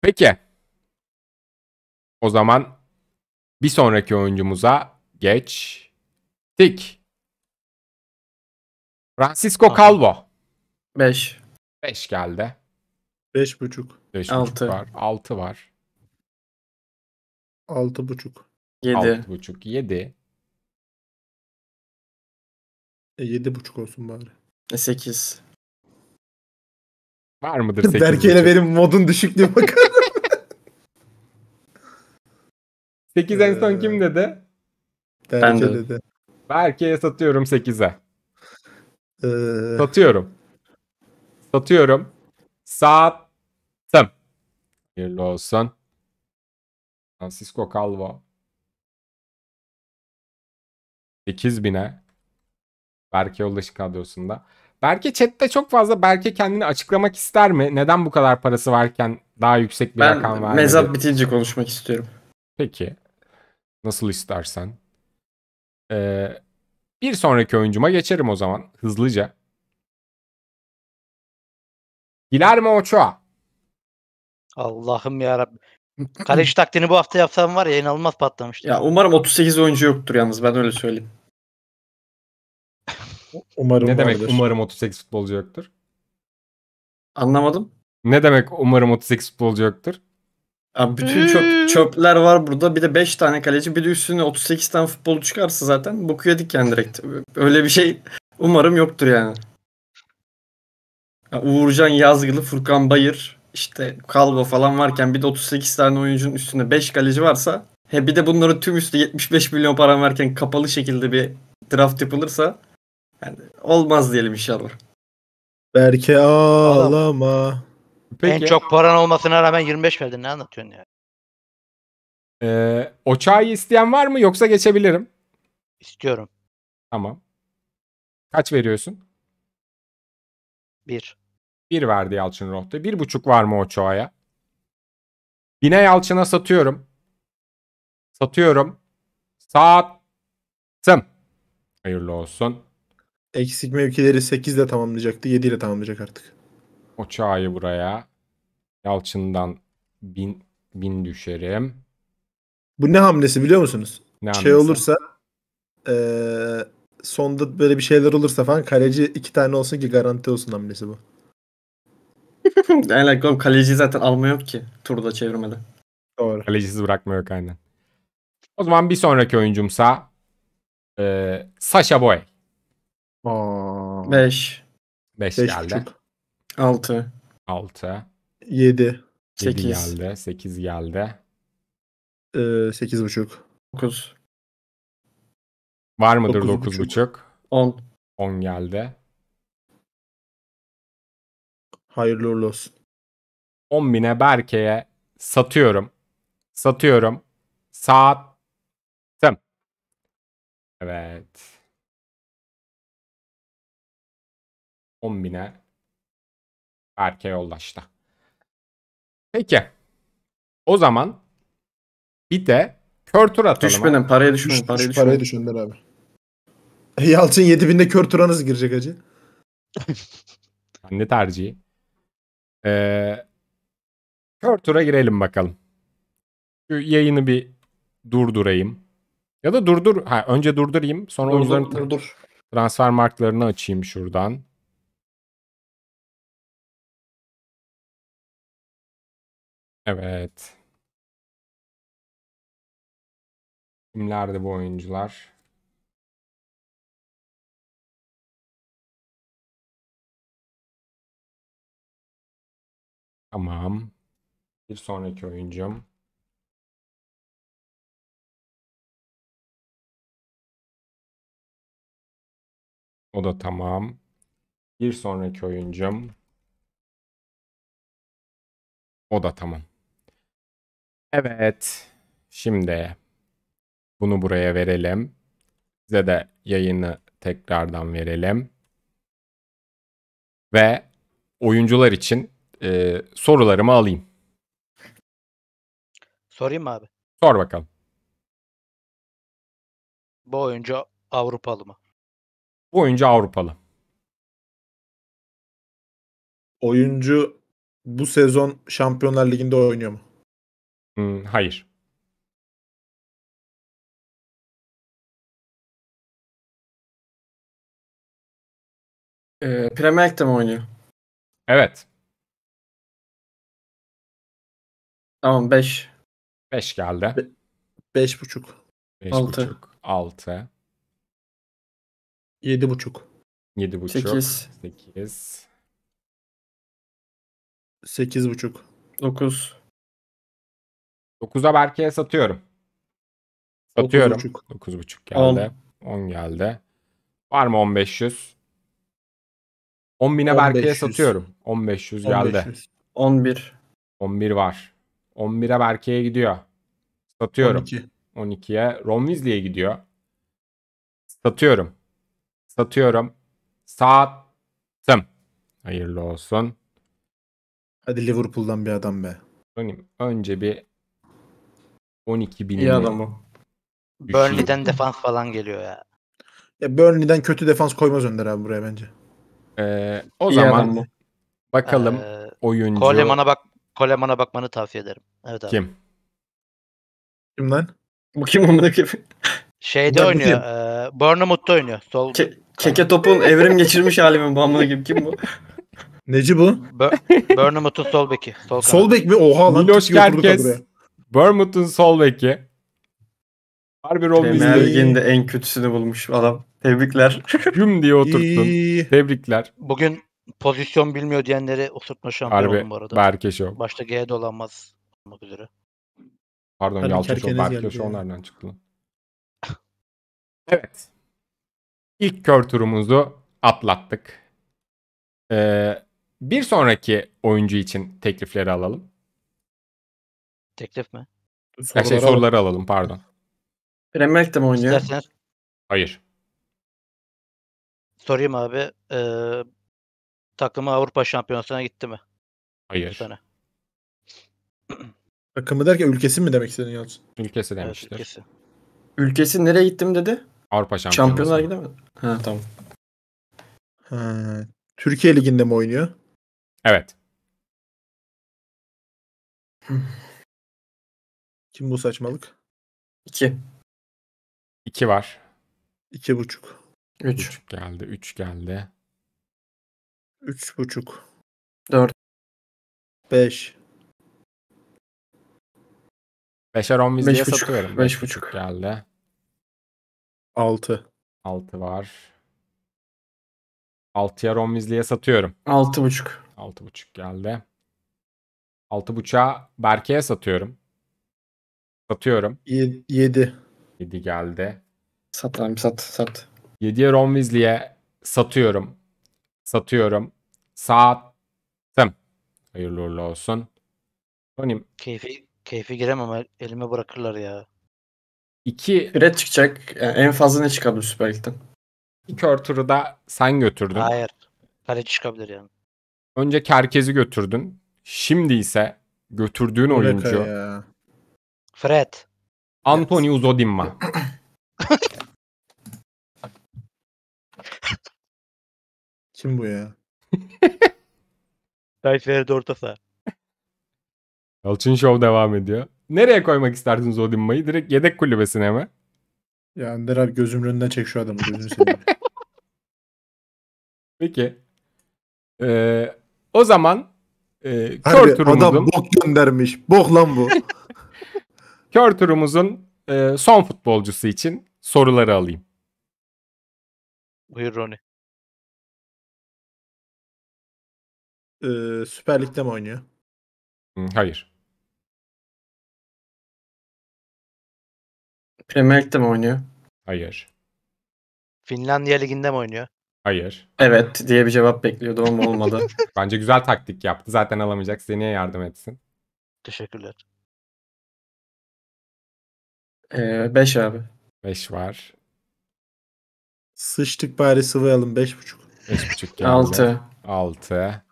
Peki. O zaman bir sonraki oyuncumuza geçtik. Francisco Aha. Calvo. 5. 5 geldi. 5,5. 5,5 Altı. var. 6 var. 6,5. 7. 6,5. 7. buçuk olsun bari. 8. E, var mıdır 8? *laughs* Berke benim modun düşüklüğü bakar. *laughs* 8 en son ee, kim dedi? Berke Ben de. dedi. Berke'ye satıyorum 8'e. Ee, satıyorum. Satıyorum. Sattım. Hayırlı olsun. Francisco Calvo. 8000'e. Berke Yoldaşı kadrosunda. Berke chatte çok fazla Berke kendini açıklamak ister mi? Neden bu kadar parası varken daha yüksek bir ben rakam vermedi? Ben mezat bitince konuşmak istiyorum. Peki. Nasıl istersen. Ee, bir sonraki oyuncuma geçerim o zaman hızlıca. Guillermo Ochoa. Allah'ım ya Rabbi. Kaleci taktiğini bu hafta yapsam var ya inanılmaz patlamıştı. Ya umarım 38 oyuncu yoktur yalnız ben öyle söyleyeyim. Umarım ne demek vardır. umarım 38 futbolcu yoktur? Anlamadım. Ne demek umarım 38 futbolcu yoktur? Abi bütün çöp, çöpler var burada. Bir de 5 tane kaleci. Bir de üstüne 38 tane futbolcu çıkarsa zaten bu yedik yani direkt. Öyle bir şey umarım yoktur yani. Uğurcan Yazgılı, Furkan Bayır, işte Kalbo falan varken bir de 38 tane oyuncunun üstünde 5 kaleci varsa he bir de bunları tüm üstü 75 milyon para verken kapalı şekilde bir draft yapılırsa yani olmaz diyelim inşallah. Berke ağlama. Peki. En çok paran olmasına rağmen 25 verdin ne anlatıyorsun yani? Ee, o çayı isteyen var mı yoksa geçebilirim? İstiyorum. Tamam. Kaç veriyorsun? Bir. Bir verdi Yalçın Roh'ta. Bir buçuk var mı Ochoa'ya? Bin'e Yalçın'a satıyorum. Satıyorum. Sattım. Hayırlı olsun. Eksik mevkileri 8 ile tamamlayacaktı. 7 ile tamamlayacak artık. Oçağ'ı buraya. Yalçın'dan bin, bin düşerim. Bu ne hamlesi biliyor musunuz? Ne şey hamlesi? şey olursa ee, sonda böyle bir şeyler olursa falan kaleci iki tane olsun ki garanti olsun hamlesi bu. *laughs* Aynen oğlum kaleci zaten alma yok ki turda çevirmeden. Doğru. Kalecisiz bırakma yok aynen. O zaman bir sonraki oyuncumsa e, Sasha Boy. 5. 5 geldi. 6. 6. 7. 8 geldi. 8 geldi. Ee, buçuk. 9. Var mıdır 9.5? 10. 10 geldi. Hayırlı uğurlu olsun. 10 bine Berke'ye satıyorum. Satıyorum. Saat. Tam. Evet. 10 bine Berke yoldaştı. Peki. O zaman bir de Kör körtür atalım. Düşmenin paraya düşmenin. Düş, paraya düşmenin. Paraya düşenler abi. *laughs* Yalçın 7000'de kör turanız girecek acı. Anne tercihi. Ee, kör tura girelim bakalım. Şu yayını bir durdurayım. Ya da durdur. Ha, önce durdurayım. Sonra durdur, onların durdur. transfer marklarını açayım şuradan. Evet. Kimlerdi bu oyuncular? Tamam. Bir sonraki oyuncum. O da tamam. Bir sonraki oyuncum. O da tamam. Evet. Şimdi bunu buraya verelim. Size de yayını tekrardan verelim. Ve oyuncular için e, sorularımı alayım. Sorayım mı abi? Sor bakalım. Bu oyuncu Avrupalı mı? Bu oyuncu Avrupalı. Oyuncu bu sezon Şampiyonlar Ligi'nde oynuyor mu? Hmm, hayır. Ee, Premier League'de mi oynuyor? Evet. Tamam 5. 5 geldi. 5 Be buçuk. 5 6. buçuk. 7 buçuk. 7 buçuk. 8. 8. 8 buçuk. 9. 9'a Berke'ye satıyorum. Satıyorum. 9 buçuk geldi. 10. 10 geldi. Var mı 1500? 10 bine 10 Berke'ye satıyorum. 1500 geldi. 11. 11 var. 11'e Berke'ye gidiyor. Satıyorum. 12. 12'ye Ron Weasley'e gidiyor. Satıyorum. Satıyorum. Sattım. Hayırlı olsun. Hadi Liverpool'dan bir adam be. Önce bir 12 bin. İyi adamı. Burnley'den defans falan geliyor ya. Ya Burnley'den kötü defans koymaz Önder abi buraya bence. Ee, o İyi zaman adamı. bakalım ee, oyuncu. Coleman'a bak Coleman'a bakmanı tavsiye ederim. Evet abi. Kim? Kim lan? Bu kim amına koyayım? Şeyde Ben oynuyor. E, Bournemouth'ta oynuyor. Sol Ke- keke topun evrim geçirmiş hali mi bu amına gibi kim bu? Neci bu? Bo- Bournemouth'un sol beki. Sol, Sol bek mi? Oha lan. Milos keşke oturduk Kerkez. kadroya. Bournemouth'un sol beki. Harbi Premier Robbins'i en kötüsünü bulmuş adam. Tebrikler. güm diye oturttun. Tebrikler. Bugün pozisyon bilmiyor diyenlere oturtma şampiyonu Harbi, bu arada. Berkeşov. Başta G dolanmaz olmak üzere. Pardon Harbi Yalçınşov. Berkeşov yani. nereden çıktı lan? *laughs* evet. İlk kör turumuzu atlattık. Ee, bir sonraki oyuncu için teklifleri alalım. Teklif mi? Soruları şey, soruları alalım, alalım pardon. Premier League'de mi oynuyor? İstersen... Hayır. Sorayım abi. Ee, takımı Avrupa Şampiyonası'na gitti mi? Hayır. sene. *clears throat* Takımı derken ülkesi mi demek istedin Yalçın? Ülkesi demiştir. Evet, ülkesi. ülkesi nereye gittim dedi? Avrupa Şampiyonası. Şampiyonlar gidemedi. Ha tamam. Ha, Türkiye Ligi'nde mi oynuyor? Evet. *clears throat* Kim bu saçmalık? İki. İki var. İki buçuk. Üç. Üç geldi. Üç geldi. Üç buçuk. Dört. Beş. Beşer on biz beş satıyorum. Beş, beş buçuk. buçuk geldi. Altı. Altı var. Altıya on bizliye satıyorum. Altı buçuk. Altı buçuk geldi. Altı buçuğa Berke'ye satıyorum. Satıyorum. Yedi. Yedi, yedi geldi. Sat abi sat sat. Yediye Ron Weasley'e satıyorum. Satıyorum. Sattım. Hayırlı uğurlu olsun. Tony Keyfi, keyfi giremem. Elime bırakırlar ya. İki Red çıkacak. Yani en fazla ne çıkabilir Süper Lig'den? İki turu da sen götürdün. Hayır. Kaleci çıkabilir yani. Önce Kerkez'i götürdün. Şimdi ise götürdüğün oyuncu Fred. Anthony Uzodinma. *clears throat* Kim bu ya? *laughs* Tayyip Ferdi Ortasa. Yalçın Show devam ediyor. Nereye koymak isterdiniz o Dinma'yı? Direkt yedek kulübesine mi? Ya Ender abi gözümün önünden çek şu adamı. Gözünü seveyim. *laughs* Peki. Ee, o zaman e, kör turumuzun... Adam bok göndermiş. Bok lan bu. *laughs* kör turumuzun e, son futbolcusu için soruları alayım. Buyur Roni. e, Süper Lig'de mi oynuyor? Hayır. Premier Lig'de mi oynuyor? Hayır. Finlandiya Ligi'nde mi oynuyor? Hayır. Evet diye bir cevap bekliyordum ama olmadı. *laughs* Bence güzel taktik yaptı. Zaten alamayacak. Size niye yardım etsin? Teşekkürler. 5 ee, abi. 5 var. Sıçtık bari sıvayalım. 5.5. 5.5 *laughs* geldi. 6. 6.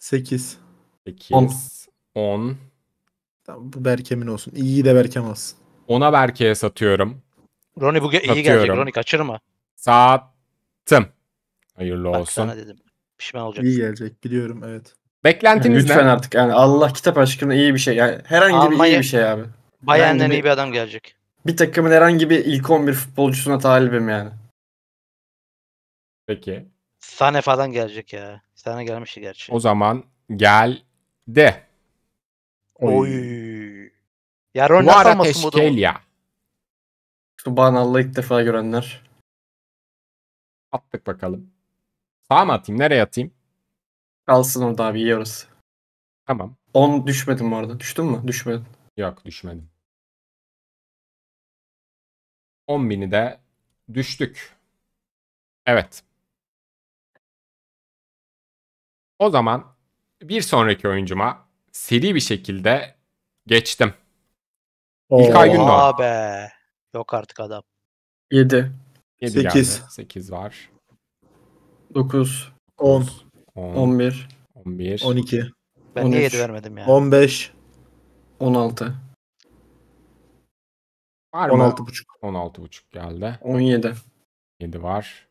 8. 8. 10. 10. bu Berkem'in olsun. İyiyi de Berkem alsın. 10'a Berke'ye satıyorum. Roni bugün iyi gelecek. Satıyorum. Roni kaçırma. Sattım. Hayırlı Bak olsun. sana dedim. Pişman olacak. İyi gelecek biliyorum evet. Beklentiniz Yani lütfen ne? artık yani Allah kitap aşkına iyi bir şey. Yani herhangi bir iyi bir şey abi. Bayern'den iyi bir adam gelecek. Bir takımın herhangi bir ilk 11 futbolcusuna talibim yani. Peki falan gelecek ya. Bir tane gelmişti gerçi. O zaman gel de. Oy. Oy. Ya Ron Guara Teşkelya. Subhanallah ilk defa görenler. Attık bakalım. Sağ mı atayım? Nereye atayım? Kalsın orada abi yiyoruz. Tamam. 10 düşmedim bu arada. Düştün mü? Düşmedin. Yok düşmedim. 10 bini de düştük. Evet. O zaman bir sonraki oyuncuma seri bir şekilde geçtim. Oo, İlkay Gündoğan. Abi Yok artık adam. 7. 7 8. Geldi. 8 var. 9. 10. 10 11. 11. 12. Ben 13, niye 7 vermedim ya? 15. 16. Var 16 mı? buçuk. 16 buçuk geldi. 17. 7 var.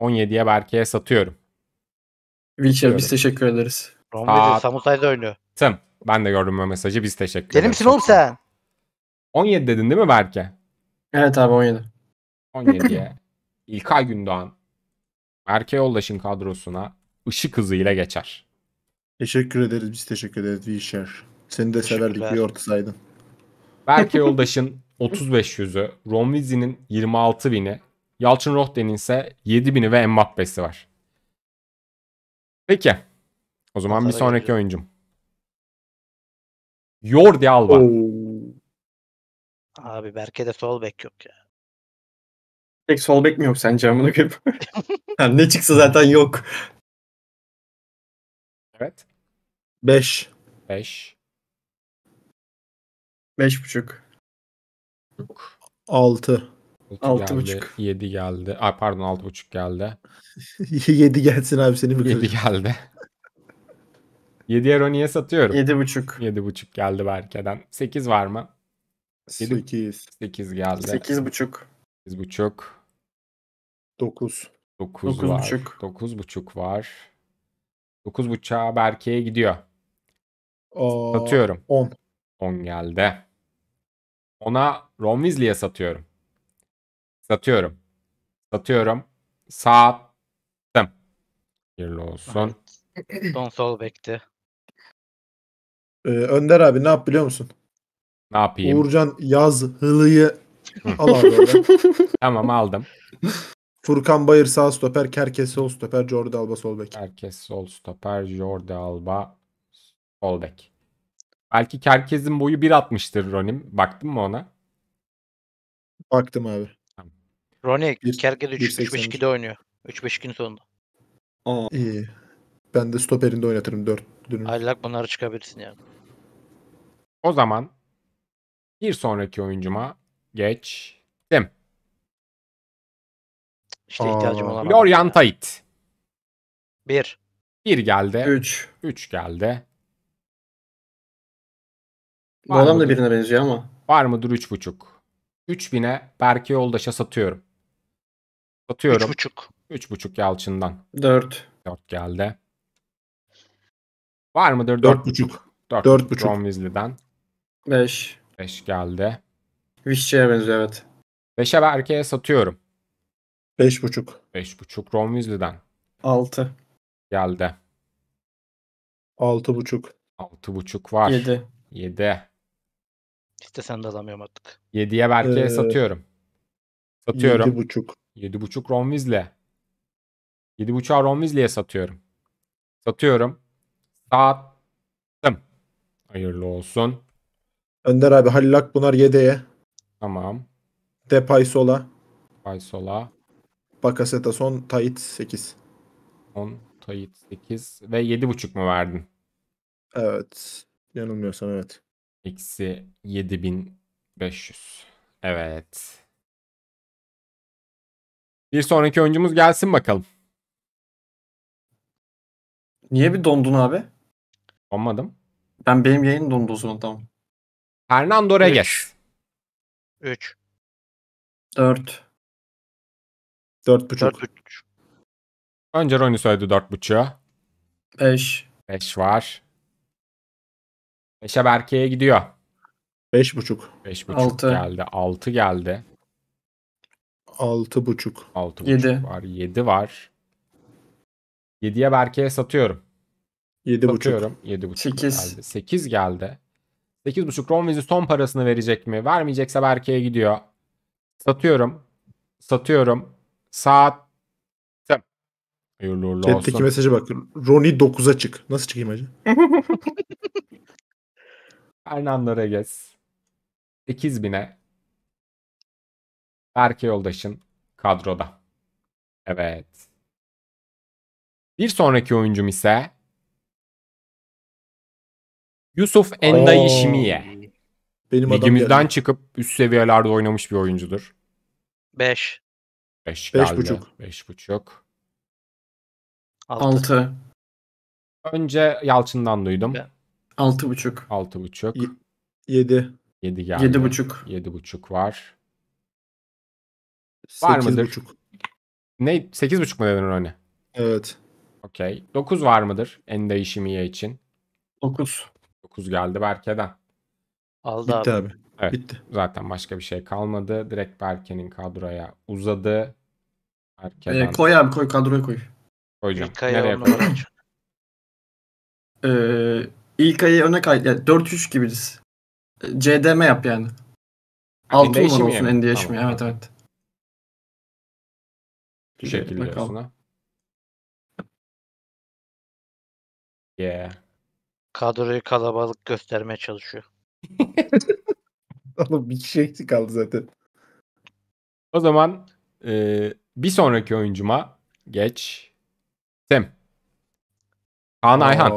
17'ye Berke'ye satıyorum. Wilshere biz teşekkür ederiz. Ron Aa. Wilson Samutay'da oynuyor. Tım. Ben de gördüm o mesajı. Biz teşekkür Deli ederiz. misin oğlum sen? 17 dedin değil mi Berke? Evet abi 17. 17'ye. *laughs* İlkay Gündoğan. Berke Yoldaş'ın kadrosuna ışık hızıyla geçer. Teşekkür ederiz. Biz teşekkür ederiz Wilshere. Seni de severdik bir orta saydın. Berke *laughs* Yoldaş'ın 35 yüzü, Ron Weasley'nin 26 bini, Yalçın Rohde'nin ise 7 bini ve Mbappe'si var. Peki. O zaman Pazara bir sonraki geleceğim. oyuncum. Jordi Alba. Abi Berke de sol bek yok ya. Tek sol bek mi yok sence amına koyayım? *laughs* *laughs* ne çıksa zaten yok. Evet. 5. 5. buçuk. 6. Altı buçuk. Yedi geldi. Ay pardon altı buçuk geldi. *laughs* Yedi gelsin abi seni bir. Yedi geldi. Yedi Eroni'ye satıyorum. Yedi buçuk. Yedi buçuk geldi Berke'den. Sekiz var mı? Yedi... Sekiz. Sekiz geldi. Sekiz buçuk. Sekiz buçuk. Dokuz. Dokuz, var. buçuk. Dokuz buçuk var. Dokuz buçuğa Berke'ye gidiyor. Aa, satıyorum. On. On geldi. Ona Ron Weasley'e satıyorum. Satıyorum. Satıyorum. Sattım. Hayırlı olsun. Don Solbek'ti. Ee, Önder abi ne yap biliyor musun? Ne yapayım? Uğurcan yaz hılıyı al abi *laughs* Tamam aldım. Furkan Bayır sağ stoper, Kerkes sol stoper, Jordi Alba sol bek. Herkes sol stoper, Jordi Alba sol bek. Belki Kerkes'in boyu 1.60'tır Ronim. Baktın mı ona? Baktım abi. Rooney Kerger 3-5-2'de oynuyor. 3-5-2'nin sonunda. Aa iyi. Ben de stoperinde oynatırım 4 dönüm. Aylak bunları çıkabilirsin yani. O zaman bir sonraki oyuncuma geç dem. İşte ihtiyacım olan. Lorian Tait. 1. 1 geldi. 3. 3 geldi. Bu adam da birine benziyor ama. Var mıdır 3.5? 3000'e Berke Yoldaş'a satıyorum. Satıyorum. 3.5. 3.5 Yalçın'dan. 4. 4 geldi. Var mıdır? 4.5. 4. 4 Ron Weasley'den. 5. 5 geldi. Vişçe'ye benziyor evet. 5'e Berke'ye satıyorum. 5.5. 5.5 Ron Weasley'den. 6. Geldi. 6.5. 6.5 var. 7. 7. sen de alamıyorum artık. 7'ye Berke'ye ee, satıyorum. Satıyorum. 7.5. 7.5 Ron Weasley. 7.5'a Ron Weasley'e satıyorum. Satıyorum. Sattım. Hayırlı olsun. Önder abi Halil Akbunar yedeğe. Tamam. Depay sola. Depay sola. Bakaseta son Tayit 8. 10 Tayit 8 ve 7.5 mu verdin? Evet. Yanılmıyorsam evet. Eksi 7500. Evet. Bir sonraki oyuncumuz gelsin bakalım. Niye bir dondun abi? Donmadım. Ben benim yayın dondu o zaman tamam. Fernando Reges. 3. 4. 4.5. Önce Roni söyledi 4.5'a. 5. 5 var. 5'e Berke'ye gidiyor. 5.5. 5.5 Altı. geldi. 6 geldi. Altı buçuk. Altı Yedi. buçuk var. Yedi var. Yediye Berke'ye satıyorum. Yedi Satıyorum. buçuk. Yedi buçuk Sekiz. geldi. Sekiz geldi. Sekiz buçuk Romviz'i son parasını verecek mi? Vermeyecekse Berke'ye gidiyor. Satıyorum. Satıyorum. Saat Hayırlı uğurlu Chat'teki olsun. mesaja bak. Roni 9'a çık. Nasıl çıkayım hacı? Hernando *laughs* Reyes 8000'e Berke Yoldaş'ın kadroda. Evet. Bir sonraki oyuncum ise Yusuf Endayi Şimiye. Benim Ligimizden çıkıp üst seviyelerde oynamış bir oyuncudur. 5. 5 buçuk. 5 buçuk. 6. Önce Yalçın'dan duydum. 6 buçuk. 6 buçuk. 7. 7 geldi. 7 buçuk. 7 buçuk var. Var mıdır? 8,5. Ne? buçuk mu dedin Rony? Evet. Okey. 9 var mıdır en değişimiye için? 9. 9 geldi Berke'den. Aldı Bitti abi. abi. Evet. Bitti. Zaten başka bir şey kalmadı. Direkt Berke'nin kadroya uzadı. Berke'den... Ee, koy abi koy kadroya koy. Koyacağım. İlkay'ı Nereye koyacağım? ee, İlkay'ı öne kay... Yani 4-3 gibiyiz. Ee, CDM yap yani. Altı numara olsun en değişimi. Tamam. Evet evet. Teşekkürler Teşekkürler. Yeah. Kadroyu kalabalık göstermeye çalışıyor. *laughs* Oğlum bir kişi eksik kaldı zaten. O zaman e, bir sonraki oyuncuma geç. Tim. Kaan Ayhan.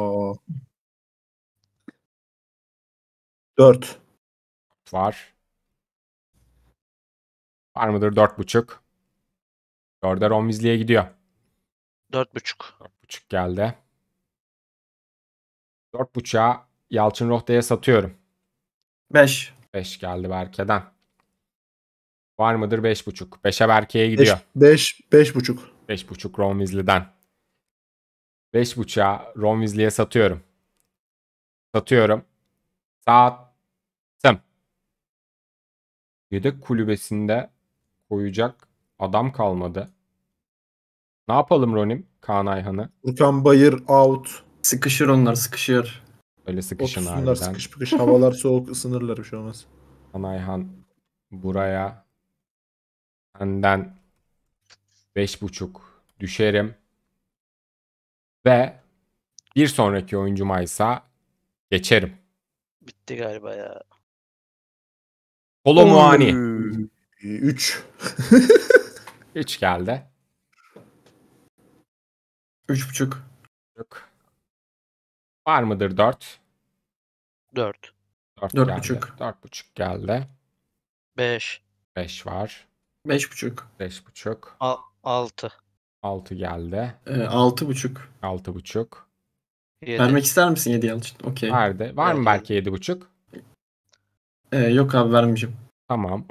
Dört. Var. Var mıdır? Dört buçuk. Romvizli'ye gidiyor. Dört buçuk. Dört buçuk geldi. Dört 4.5'a Yalçın Rohta'ya satıyorum. Beş. Beş geldi Berke'den. Var mıdır beş buçuk? Beşe Berke'ye gidiyor. Beş, beş buçuk. Beş buçuk Romvizliden. Beş Ron Romvizli'ye satıyorum. Satıyorum. Saat. Yedek kulübesinde koyacak Adam kalmadı. Ne yapalım Ronim? Kaan Ayhan'ı. Uçan bayır out. Sıkışır onlar sıkışır. Öyle sıkışın Otursunlar harbiden. sıkış sıkış havalar *laughs* soğuk ısınırlar bir şey olmaz. Kaan Ayhan buraya senden beş buçuk düşerim. Ve bir sonraki oyuncuma ise geçerim. Bitti galiba ya. Kolomuani. 3. *laughs* 3 geldi. 3,5. Yok. Var mıdır 4? 4. 4 4,5. buçuk geldi. 5. 5 var. buçuk. 5,5. buçuk. 6. 6 geldi. Ee, 6,5. buçuk. Vermek ister misin 7 Yalçın? Okey. Verdi. Var mı belki 7,5? Ee, yok abi vermeyeceğim. Tamam.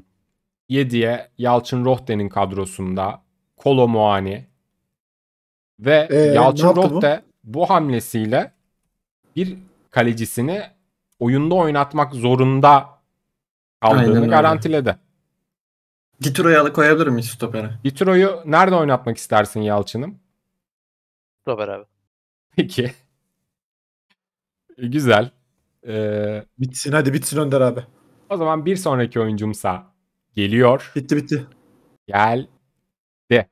Yedi'ye Yalçın Rohte'nin kadrosunda Kolo Muani ve ee, Yalçın Rohte bu? bu hamlesiyle bir kalecisini oyunda oynatmak zorunda kaldığını Aynen, garantiledi. Öyle. Ditro'yu koyabilir miyiz stopere? Ditro'yu nerede oynatmak istersin Yalçın'ım? Stoper abi. Peki. E, güzel. Ee, bitsin hadi bitsin Önder abi. O zaman bir sonraki oyuncumsa Geliyor. Bitti bitti. Gel. De.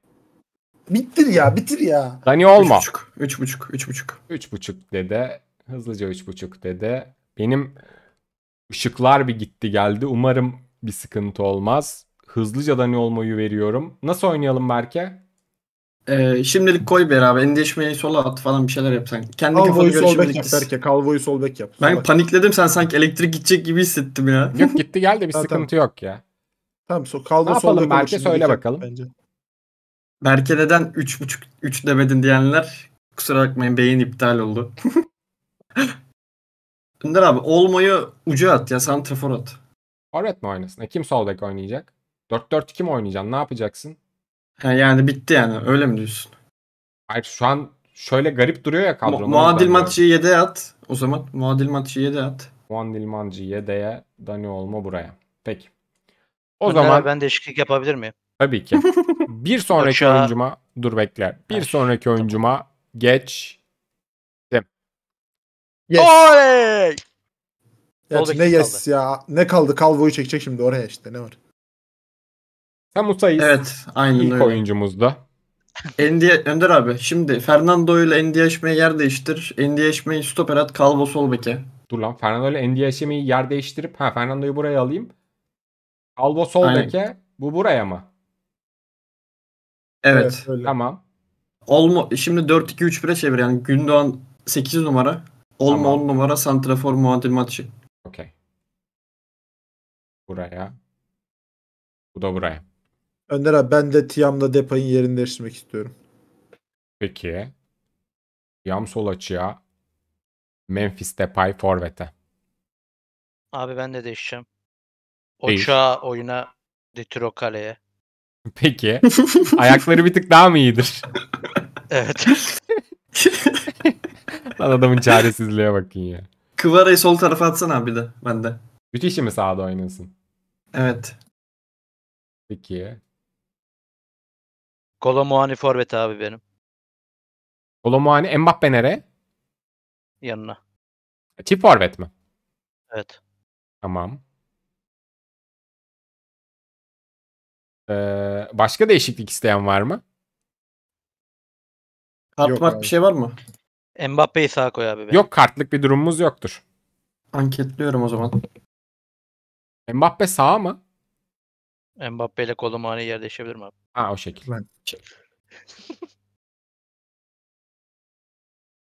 Bitir ya bitir ya. Dani olma. 3.5 3.5 3.5. 3.5 dedi. Hızlıca 3.5 dede. Benim ışıklar bir gitti geldi. Umarım bir sıkıntı olmaz. Hızlıca Dani olmayı veriyorum. Nasıl oynayalım Berke? Ee, şimdilik koy beraber. Endişmeyi sola at falan bir şeyler yap sen. Kendi Calvo'yu sol bek yap şimdilik. Berke. Calvo'yu sol bek yap. Ben panikledim sen sanki elektrik gidecek gibi hissettim ya. Yok gitti geldi bir sıkıntı yok ya. Tamam so kaldı Ne yapalım Berke söyle bakalım. Bence. Berke neden 3.5 3 demedin diyenler kusura bakmayın beyin iptal oldu. *laughs* Önder abi olmayı ucu at ya santrafor at. Forvet mi oynasın? E, kim sol bek oynayacak? 4-4-2 mi oynayacaksın? Ne yapacaksın? Ha, yani bitti yani öyle mi diyorsun? Hayır şu an şöyle garip duruyor ya kadro. Mu- Muadil Matçı'yı yedeğe at. O zaman Muadil maçı yedeğe at. Muadil Matçı'yı yedeğe Dani Olma buraya. Peki. O zaman ben değişiklik yapabilir miyim? Tabii ki. *laughs* Bir sonraki Aşağı... oyuncuma dur bekle. Bir Aşağı. sonraki oyuncuma geç. Yes. Oley! Evet, ne yes kaldı. ya. Ne kaldı? Calvo'yu çekecek şimdi oraya işte. Ne var? Sen Musa'yız. Evet. Aynen İlk öyle. oyuncumuzda. Endiye, Önder abi şimdi Fernando ile Endiyeşme'yi yer değiştir. Endiyeşme'yi stoper at. Calvo sol beke. Dur lan Fernando ile Endiyeşme'yi yer değiştirip ha Fernando'yu buraya alayım. Albo sol Aynen. beke. Bu buraya mı? Evet. evet Tamam. Olma. şimdi 4-2-3-1'e çevir yani Gündoğan 8 numara. Olma tamam. 10 numara santrafor muadil maçı. Okey. Buraya. Bu da buraya. Önder abi ben de Tiam'la Depay'ın yerini değiştirmek istiyorum. Peki. Tiam sol açığa. Memphis Depay forvete. Abi ben de değişeceğim. Oçağa oyuna Ditiro kaleye. Peki. *laughs* Ayakları bir tık daha mı iyidir? evet. *laughs* Lan adamın çaresizliğe bakın ya. Kıvara'yı sol tarafa atsana bir de bende. Üç işi mi sağda oynasın? Evet. Peki. Kolomuani forvet abi benim. Kolomuani Mbappe nere? Yanına. Çift forvet mi? Evet. Tamam. Ee, başka değişiklik isteyen var mı? Kartmak bir şey var mı? Mbappe'yi sağa koy abi. Be. Yok kartlık bir durumumuz yoktur. Anketliyorum o zaman. Mbappe sağ mı? Mbappe ile kolum aynı yerde değişebilir mi abi? Ha o şekilde. Ben...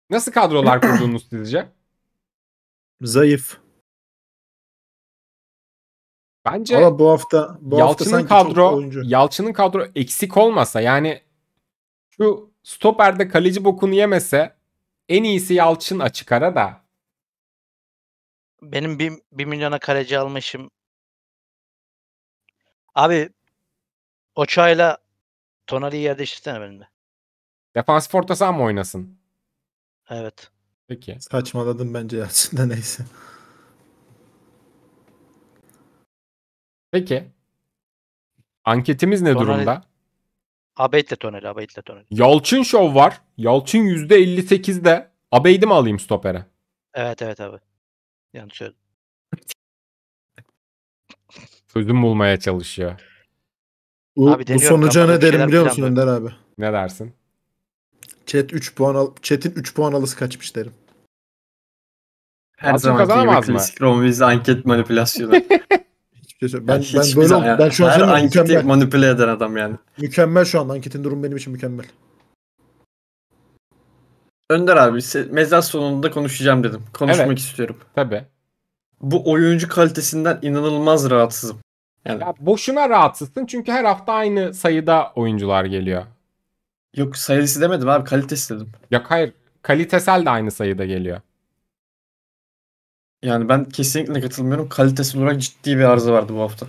Nasıl kadrolar *coughs* kurduğunuz sizce? Zayıf. Bence Ama bu hafta bu Yalçın'ın hafta kadro Yalçın'ın kadro eksik olmasa yani şu stoperde kaleci bokunu yemese en iyisi Yalçın açık ara da. Benim bir, bir milyona kaleci almışım. Abi Oçay'la Tonali'yi yer değiştirsene benimle. Defansif orta mı oynasın? Evet. Peki. Saçmaladım bence Yalçın'da neyse. Peki. Anketimiz ne Tonali. durumda? Abeytle Tonali, Abeytle toneli. Yalçın Show var. Yalçın %58'de. Abeydi mi alayım stopere? Evet evet abi. Yanlış söyledim. *laughs* Çözüm bulmaya çalışıyor. Bu, Abi bu sonuca ne derim biliyor musun Önder abi? Ne dersin? Chat 3 puan al Chat'in 3 puan alısı kaçmış derim. Her Yalçın zaman gibi kazanamaz mı? klasik Romviz anket manipülasyonu. *laughs* Açıkçası ben ben böyle yani, ben şu an her anketi mükemmel. manipüle eden adam yani. Mükemmel şu an anketin durum benim için mükemmel. Önder abi mezar sonunda konuşacağım dedim. Konuşmak evet. istiyorum. Tabii. Bu oyuncu kalitesinden inanılmaz rahatsızım. Yani. Ya boşuna rahatsızsın çünkü her hafta aynı sayıda oyuncular geliyor. Yok sayısı demedim abi kalitesi dedim. Yok hayır kalitesel de aynı sayıda geliyor. Yani ben kesinlikle katılmıyorum. Kalitesi olarak ciddi bir arıza vardı bu hafta.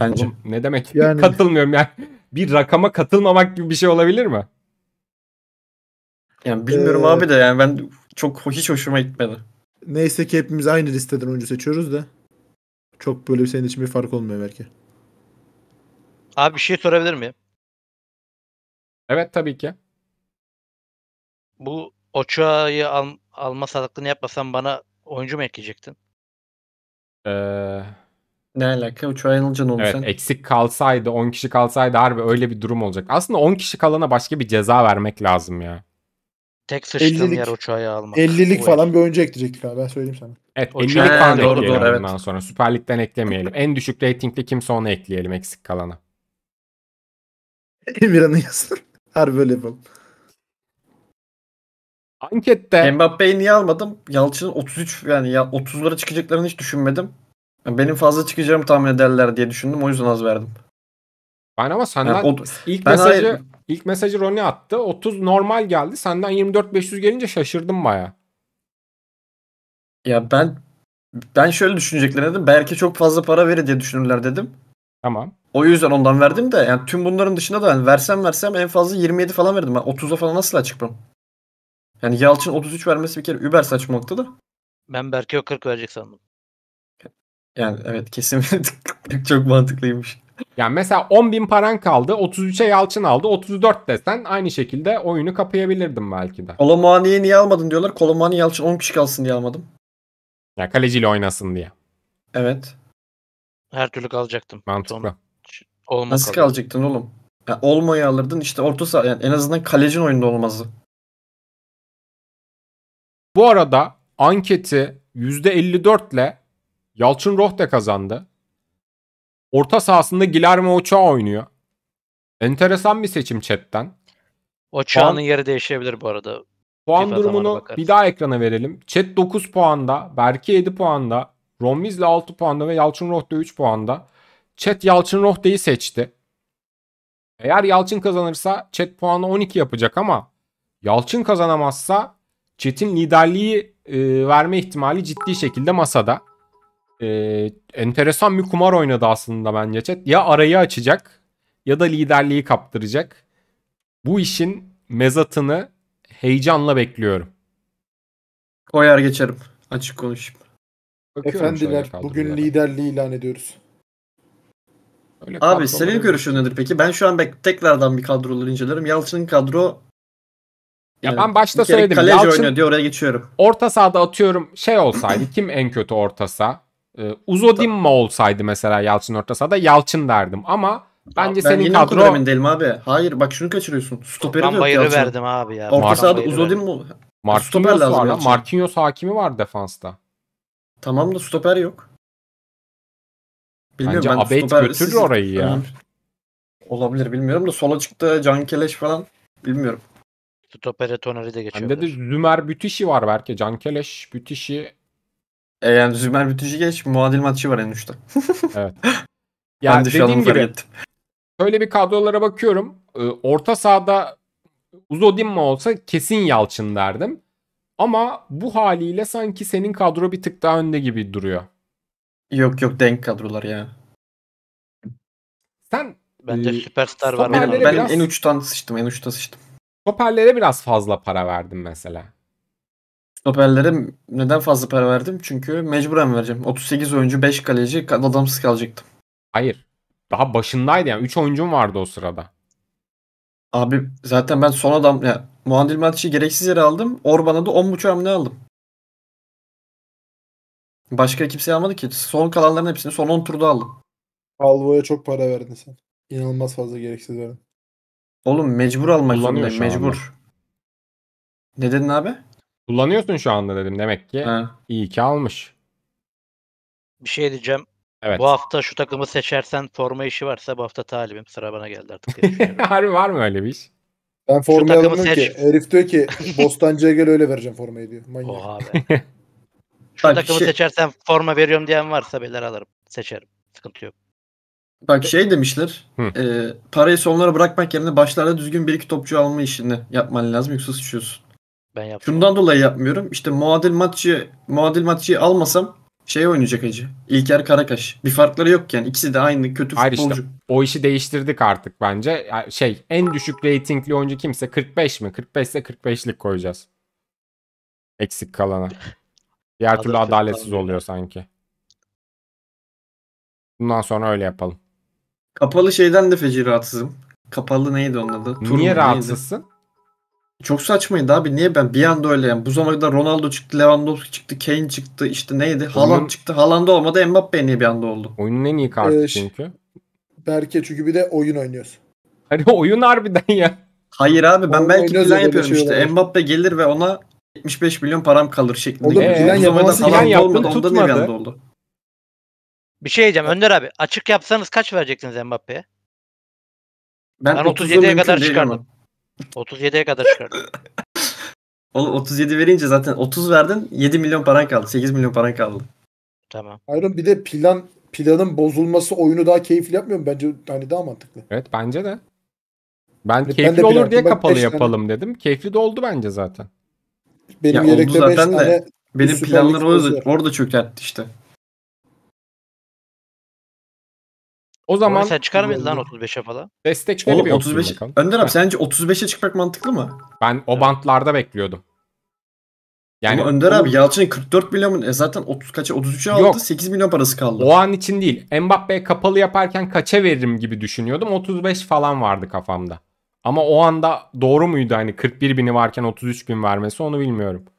Bence. Oğlum, ne demek? *laughs* Yani... Katılmıyorum yani. Bir rakama katılmamak gibi bir şey olabilir mi? Yani bilmiyorum ee... abi de yani ben çok hiç hoşuma gitmedi. Neyse ki hepimiz aynı listeden oyuncu seçiyoruz da. Çok böyle senin için bir fark olmuyor belki. Abi bir şey sorabilir miyim? Evet tabii ki. Bu Oça'yı al, alma sadaklığını yapmasan bana Oyuncu mu ekleyecektin? Ee, ne alaka? Uçağı yanılacaksın oğlum evet, Eksik kalsaydı, 10 kişi kalsaydı harbi öyle bir durum olacak. Aslında 10 kişi kalana başka bir ceza vermek lazım ya. Tek sıçtığın 50'lik yer uçağı almak. 50'lik falan bir oyuncu ekleyecektik abi ben söyleyeyim sana. Evet o 50'lik falan doğru, ekleyelim doğru, bundan evet. sonra. Süper Lig'den eklemeyelim. en düşük reytingli kimse onu ekleyelim eksik kalana. *laughs* Emirhan'ın yazın. Harbi öyle yapalım. Ankette Mbappe'yi niye almadım? Yalçın'ın 33 yani ya 30'lara çıkacaklarını hiç düşünmedim. Yani benim fazla çıkacağımı tahmin ederler diye düşündüm. O yüzden az verdim. Ben ama senden yani o, ilk ben mesajı hayır. ilk mesajı Roni attı. 30 normal geldi. Senden 24 500 gelince şaşırdım baya. Ya ben ben şöyle düşünecekler dedim. Belki çok fazla para verir diye düşünürler dedim. Tamam. O yüzden ondan verdim de yani tüm bunların dışında da yani versem versem en fazla 27 falan verdim. Ben 30'a falan nasıl açıklam? Yani Yalçın 33 vermesi bir kere über saçmalıktı da. Ben Berke 40 verecek sandım. Yani evet kesin *laughs* çok mantıklıymış. Yani mesela 10 bin paran kaldı. 33'e Yalçın aldı. 34 desen aynı şekilde oyunu kapayabilirdim belki de. Kolomani'yi niye almadın diyorlar. Kolomani Yalçın 10 kişi kalsın diye almadım. Ya kaleciyle oynasın diye. Evet. Her türlü kalacaktım. Mantıklı. Olma Nasıl kaldı. kalacaktın oğlum? Ya olmayı alırdın işte orta saha yani en azından kalecin oyunda olmazdı. Bu arada anketi %54 ile Yalçın Rohde kazandı. Orta sahasında Guillermo Ochoa oynuyor. Enteresan bir seçim chatten. Ochoa'nın puan... yeri değişebilir bu arada. Puan durumunu bir daha ekrana verelim. Chat 9 puanda, Berke 7 puanda, Romizli 6 puanda ve Yalçın Rohde 3 puanda. Chat Yalçın Rohde'yi seçti. Eğer Yalçın kazanırsa chat puanı 12 yapacak ama Yalçın kazanamazsa Çetin liderliği e, verme ihtimali ciddi şekilde masada. E, enteresan bir kumar oynadı aslında bence Çet. Ya arayı açacak ya da liderliği kaptıracak. Bu işin mezatını heyecanla bekliyorum. Koyar geçerim. Açık konuşayım. Bakıyorum Efendiler bugün liderliği ilan ediyoruz. Öyle Abi senin görüşün nedir peki? Ben şu an bek tekrardan bir kadroları incelerim. Yalçın'ın kadro ya evet. ben başta bir söyledim. Kaleci Yalçın, oynuyor diyor oraya geçiyorum. Orta sahada atıyorum şey olsaydı kim en kötü orta saha? Ee, Uzodimma olsaydı mesela Yalçın orta sahada Yalçın derdim ama bence ben senin yine kadro... Ben değilim abi. Hayır bak şunu kaçırıyorsun. Stoperi ben bayırı Yalçın. verdim abi ya. Orta Mar- sahada Uzodimma Marquinhos lazım var Yalçın. Marquinhos hakimi var defansta. Tamam da stoper yok. Bilmiyorum, bence ben Abate stoper... götürür orayı ya. Hı. Olabilir bilmiyorum da sola çıktı Can Keleş falan bilmiyorum. Stopere Tonali de geçiyor. Bende de Zümer bütüşi var belki. Cankeleş bütüşi, E yani Zümer bütüşi geç. Muadil Matçı var en uçta. *laughs* evet. Ya yani dediğim gibi şöyle bir kadrolara bakıyorum. Ee, orta sahada Uzodinma olsa kesin Yalçın derdim. Ama bu haliyle sanki senin kadro bir tık daha önde gibi duruyor. Yok yok denk kadrolar ya. Sen Bence e, süperstar var. Benim, ben biraz... en uçtan sıçtım en uçta sıçtım. Stoperlere biraz fazla para verdim mesela. Stoperlere neden fazla para verdim? Çünkü mecburen vereceğim. 38 oyuncu 5 kaleci adamsız kalacaktım. Hayır. Daha başındaydı yani. 3 oyuncum vardı o sırada. Abi zaten ben son adam ya Muandil Matic'i gereksiz yere aldım. Orban'a da 10.5 hamle aldım. Başka kimseyi almadı ki. Son kalanların hepsini son 10 turda aldım. Alvo'ya çok para verdin sen. İnanılmaz fazla gereksiz verdin. Oğlum mecbur almak Kullanıyor zorundayım. şu Mecbur. Ne dedin abi? Kullanıyorsun şu anda dedim demek ki. Ha. İyi ki almış. Bir şey diyeceğim. Evet. Bu hafta şu takımı seçersen forma işi varsa bu hafta talibim. Sıra bana geldi artık. diye *laughs* Harbi var mı öyle bir iş? Ben formayı takımı alamıyorum seç. ki. Herif diyor ki Bostancı'ya gel öyle vereceğim formayı diyor. Manyak. Oha be. *laughs* Şu Bak, takımı şey- seçersen forma veriyorum diyen varsa beyler alırım. Seçerim. Sıkıntı yok. Bak şey demişler. E, parayı sonlara bırakmak yerine başlarda düzgün bir iki topçu alma işini yapman lazım yoksa sıçıyorsun. Ben yaptım. Şundan dolayı yapmıyorum. İşte muadil maçı muadil maçı almasam şey oynayacak acı. İlker Karakaş. Bir farkları yok yani. İkisi de aynı kötü Hayır futbolcu. Işte, o işi değiştirdik artık bence. Şey en düşük reytingli oyuncu kimse 45 mi? 45 ise 45'lik koyacağız. Eksik kalana. Diğer türlü adaletsiz oluyor sanki. Bundan sonra öyle yapalım. Kapalı şeyden de feci rahatsızım. Kapalı neydi onun adı? Turun niye rahatsızsın? Neydi? Çok saçmaydı abi. Niye ben bir anda öyle yani. Bu zamanda Ronaldo çıktı, Lewandowski çıktı, Kane çıktı. işte neydi? Oyun... Haaland çıktı. Haaland olmadı. Mbappe niye bir anda oldu? Oyunun en iyi ee, kartı ee, çünkü. Berke çünkü bir de oyun oynuyorsun. Hani oyun harbiden ya. Hayır abi ben Onu belki plan yapıyorum şey işte. Olur. Mbappe gelir ve ona 75 milyon param kalır şeklinde. O da plan yapması plan yaptın tutmadı. Ondan oldu. Bir şey diyeceğim Önder abi. Açık yapsanız kaç verecektiniz Mbappe'ye? Ben, ben 37'ye kadar çıkardım. 37'ye kadar çıkardım. *laughs* Oğlum 37 verince zaten 30 verdin 7 milyon paran kaldı. 8 milyon paran kaldı. Tamam. Ayrım bir de plan planın bozulması oyunu daha keyifli yapmıyor mu? Bence hani daha mantıklı. Evet bence de. Ben hani evet, keyifli ben de olur plan, diye kapalı hani yapalım tane. dedim. Keyifli de oldu bence zaten. Benim ya oldu zaten de benim planlar orada, orada çökertti işte. O zaman sen çıkar mıydın lan 35'e ee, falan? Destekleri Oğlum, bir 35. Önder abi sence 35'e çıkmak mantıklı mı? Ben o bantlarda bekliyordum. Yani Ama Önder o... abi Yalçın 44 milyon e zaten 30 kaça 33'e aldı Yok. 8 milyon parası kaldı. O an için değil. Mbappe'ye kapalı yaparken kaça veririm gibi düşünüyordum. 35 falan vardı kafamda. Ama o anda doğru muydu hani 41 bini varken 33 bin vermesi onu bilmiyorum.